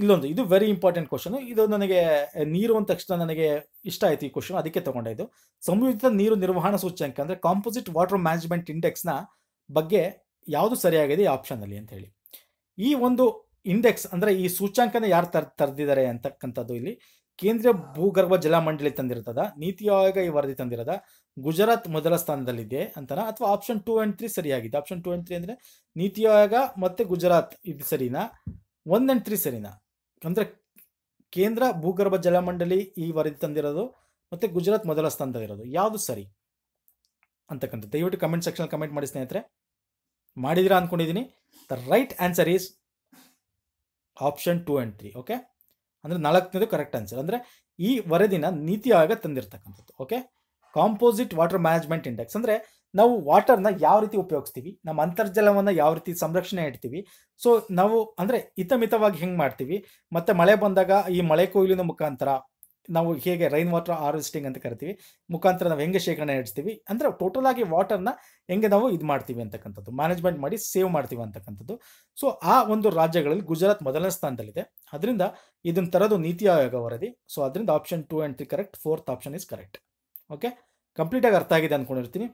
ಇಲ್ಲೊಂದು ಇದು ವೆರಿ ಇಂಪಾರ್ಟೆಂಟ್ ಕ್ವಶನ್ ಇದು ನನಗೆ ನೀರು ಅಂದ ತಕ್ಷಣ ನನಗೆ ಇಷ್ಟ ಆಯಿತು ಈ ಕ್ವಶನ್ ಅದಕ್ಕೆ ತಗೊಂಡೆ ಇದು ಸಂಯೋಜಿತ ನೀರು ನಿರ್ವಹಣಾ ಸೂಚ್ಯಂಕ ಅಂದರೆ ಕಾಂಪೋಸಿಟ್ ವಾಟರ್ ಮ್ಯಾನೇಜ್ಮೆಂಟ್ ಇಂಡೆಕ್ಸ್ನ ಬಗ್ಗೆ ಯಾವುದು ಸರಿಯಾಗಿದೆ ಈ ಅಲ್ಲಿ ಅಂತ ಹೇಳಿ ಈ ಒಂದು ಇಂಡೆಕ್ಸ್ ಅಂದರೆ ಈ ಸೂಚ್ಯಾಂಕನ ಯಾರು ತರ್ ತರ್ದಿದ್ದಾರೆ ಅಂತಕ್ಕಂಥದ್ದು ಇಲ್ಲಿ ಕೇಂದ್ರೀಯ ಭೂಗರ್ಭ ಜಲ ಮಂಡಳಿ ತಂದಿರ್ತದ ನೀತಿ ಆಯೋಗ ಈ ವರದಿ ತಂದಿರದ ಗುಜರಾತ್ ಮೊದಲ ಸ್ಥಾನದಲ್ಲಿದೆ ಅಂತಾರ ಅಥವಾ ಆಪ್ಷನ್ ಟೂ ಆ್ಯಂಡ್ ತ್ರೀ ಸರಿಯಾಗಿದೆ ಆಪ್ಷನ್ ಟೂ ಅಂಡ್ ತ್ರೀ ಅಂದರೆ ನೀತಿ ಆಯೋಗ ಮತ್ತು ಗುಜರಾತ್ ಇದು ಸರಿನಾ ಒನ್ ಆ್ಯಂಡ್ ತ್ರೀ ಸರಿನಾ ಅಂದರೆ ಕೇಂದ್ರ ಭೂಗರ್ಭ ಜಲಮಂಡಳಿ ಈ ವರದಿ ತಂದಿರೋದು ಮತ್ತು ಗುಜರಾತ್ ಮೊದಲ ಸ್ಥಾನದಲ್ಲಿರೋದು ಯಾವುದು ಸರಿ ಅಂತಕ್ಕಂಥ ದಯವಿಟ್ಟು ಕಮೆಂಟ್ ಸೆಕ್ಷನ್ ಕಮೆಂಟ್ ಮಾಡಿ ಸ್ನೇಹಿತರೆ ಮಾಡಿದಿರಾ ಅಂದ್ಕೊಂಡಿದ್ದೀನಿ the right answer is option two and three okay ಅಂದರೆ ನಾಲ್ಕನೇದು ಕರೆಕ್ಟ್ ಆನ್ಸರ್ ಅಂದರೆ ಈ ವರದಿನ ನೀತಿ ಆಯೋಗ ತಂದಿರತಕ್ಕಂಥದ್ದು okay composite water management index ಅಂದರೆ ನಾವು ವಾಟರ್ನ ಯಾವ ರೀತಿ ಉಪಯೋಗಿಸ್ತೀವಿ ನಮ್ಮ ಅಂತರ್ಜಲವನ್ನು ಯಾವ ರೀತಿ ಸಂರಕ್ಷಣೆ ಇಡ್ತೀವಿ ಸೊ ನಾವು ಅಂದರೆ ಹಿತಮಿತವಾಗಿ ಹೆಂಗೆ ಮಾಡ್ತೀವಿ ಮತ್ತು ಮಳೆ ಬಂದಾಗ ಈ ಮಳೆ ಕೊಯ್ಲಿನ ಮುಖಾಂತರ ನಾವು ಹೇಗೆ ರೈನ್ ವಾಟರ್ ಹಾರ್ವೆಸ್ಟಿಂಗ್ ಅಂತ ಕರಿತೀವಿ ಮುಖಾಂತರ ನಾವು ಹೆಂಗೆ ಶೇಖರಣೆ ಇಡ್ತೀವಿ ಅಂದರೆ ಟೋಟಲ್ ಆಗಿ ವಾಟರ್ನ ಹೆಂಗೆ ನಾವು ಇದು ಮಾಡ್ತೀವಿ ಅಂತಕ್ಕಂಥದ್ದು ಮ್ಯಾನೇಜ್ಮೆಂಟ್ ಮಾಡಿ ಸೇವ್ ಮಾಡ್ತೀವಿ ಅಂತಕ್ಕಂಥದ್ದು ಸೊ ಆ ಒಂದು ರಾಜ್ಯಗಳಲ್ಲಿ ಗುಜರಾತ್ ಮೊದಲನೇ ಸ್ಥಾನದಲ್ಲಿದೆ ಅದರಿಂದ ಇದನ್ನ ತರೋದು ನೀತಿ ಆಯೋಗ ವರದಿ ಸೊ ಅದರಿಂದ option two and three correct fourth option is correct okay ಕಂಪ್ಲೀಟಾಗಿ ಅರ್ಥ ಆಗಿದೆ ಅಂದ್ಕೊಂಡಿರ್ತೀನಿ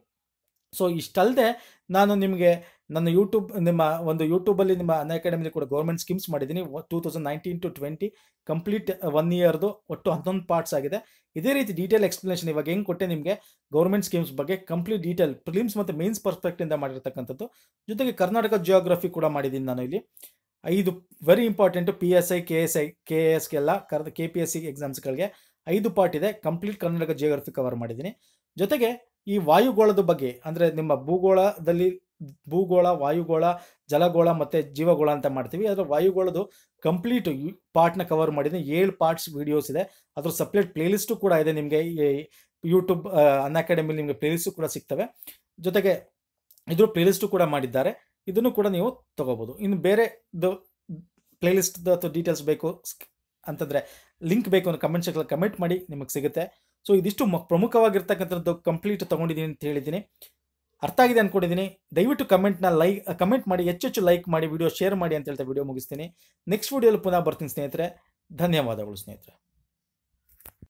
ಸೊ ಇಷ್ಟಲ್ಲದೆ ನಾನು ನಿಮಗೆ ನನ್ನ ಯೂಟ್ಯೂಬ್ ನಿಮ್ಮ ಒಂದು ಯೂಟ್ಯೂಬಲ್ಲಿ ನಿಮ್ಮ ಅನ್ ಅಕಾಡೆಮಿಲಿ ಕೂಡ ಗೌರ್ಮೆಂಟ್ ಸ್ಕೀಮ್ಸ್ ಮಾಡಿದ್ದೀನಿ two thousand nineteen to twenty complete one ಇಯರ್ದು ಒಟ್ಟು ಹನ್ನೊಂದು ಪಾರ್ಟ್ಸ್ ಆಗಿದೆ ಇದೇ ರೀತಿ ಡೀಟೇಲ್ ಎಕ್ಸ್ಪ್ಲನೇಷನ್ ಇವಾಗ ಹೆಂಗೆ ಕೊಟ್ಟೆ ನಿಮಗೆ ಗೌರ್ಮೆಂಟ್ ಸ್ಕೀಮ್ಸ್ ಬಗ್ಗೆ ಕಂಪ್ಲೀಟ್ ಡೀಟೇಲ್ ಪ್ರಿಲಿಮ್ಸ್ ಮತ್ತು ಮೇನ್ಸ್ ಪರ್ಸ್ಪೆಕ್ಟಿಂದ ಮಾಡಿರ್ತಕ್ಕಂಥದ್ದು ಜೊತೆಗೆ ಕರ್ನಾಟಕ ಜಿಯೋಗ್ರಫಿ ಕೂಡ ಮಾಡಿದ್ದೀನಿ ನಾನು ಇಲ್ಲಿ ಐದು very important P S I K S I K ಎಸ್ಗೆಲ್ಲ ಕರೆದ ಕೆ ಪಿ ಎಸ್ ಸಿ ಎಕ್ಸಾಮ್ಸ್ಗಳಿಗೆ ಐದು ಪಾರ್ಟ್ ಇದೆ ಕಂಪ್ಲೀಟ್ ಕರ್ನಾಟಕ ಜಿಯೋಗ್ರಫಿ ಕವರ್ ಮಾಡಿದ್ದೀನಿ ಜೊತೆಗೆ ಈ ವಾಯುಗೋಳದ ಬಗ್ಗೆ ಅಂದರೆ ನಿಮ್ಮ ಭೂಗೋಳದಲ್ಲಿ ಭೂಗೋಳ ವಾಯುಗೋಳ ಜಲಗೋಳ ಮತ್ತು ಜೀವಗೋಳ ಅಂತ ಮಾಡ್ತೀವಿ ಅದರ ವಾಯುಗೋಳದು ಕಂಪ್ಲೀಟ್ ಪಾರ್ಟ್ನ ಕವರ್ ಮಾಡಿದ್ದೀನಿ ಏಳು ಪಾರ್ಟ್ಸ್ ವಿಡಿಯೋಸ್ ಇದೆ ಅದ್ರ ಸಪ್ರೇಟ್ ಪ್ಲೇಲಿಸ್ಟು ಕೂಡ ಇದೆ ನಿಮಗೆ ಯೂಟ್ಯೂಬ್ ಅನ್ ಅಕಾಡೆಮಿಲಿ ನಿಮಗೆ ಪ್ಲೇಲಿಸ್ಟು ಕೂಡ ಸಿಗ್ತವೆ ಜೊತೆಗೆ ಇದ್ರ ಪ್ಲೇಲಿಸ್ಟು ಕೂಡ ಮಾಡಿದ್ದಾರೆ ಇದನ್ನು ಕೂಡ ನೀವು ತೊಗೋಬೋದು ಇನ್ನು ಬೇರೆ ಪ್ಲೇಲಿಸ್ಟ್ದು ಅಥವಾ ಡೀಟೇಲ್ಸ್ ಬೇಕು ಅಂತಂದರೆ ಲಿಂಕ್ ಬೇಕು ಅಂದರೆ ಕಮೆಂಟ್ ಸೆಕ್ಷನ್ ಕಮೆಂಟ್ ಮಾಡಿ ನಿಮಗೆ ಸಿಗುತ್ತೆ ಸೊ ಇದಿಷ್ಟು ಮ ಪ್ರಮುಖವಾಗಿರ್ತಕ್ಕಂಥದ್ದು ಕಂಪ್ಲೀಟ್ ತೊಗೊಂಡಿದ್ದೀನಿ ಅಂತ ಹೇಳಿದ್ದೀನಿ ಅರ್ಥ ಆಗಿದೆ ಅಂದ್ಕೊಂಡಿದ್ದೀನಿ ದಯವಿಟ್ಟು ಕಮೆಂಟ್ನ ಲೈ ಕಮೆಂಟ್ ಮಾಡಿ ಹೆಚ್ಚೆಚ್ಚು ಲೈಕ್ ಮಾಡಿ ವಿಡಿಯೋ ಶೇರ್ ಮಾಡಿ ಅಂತ ಹೇಳ್ತಾ ವಿಡಿಯೋ ಮುಗಿಸ್ತೀನಿ ನೆಕ್ಸ್ಟ್ ವಿಡಿಯೋಲಿ ಪುನಃ ಬರ್ತೀನಿ ಸ್ನೇಹಿತರೆ ಧನ್ಯವಾದಗಳು ಸ್ನೇಹಿತರೆ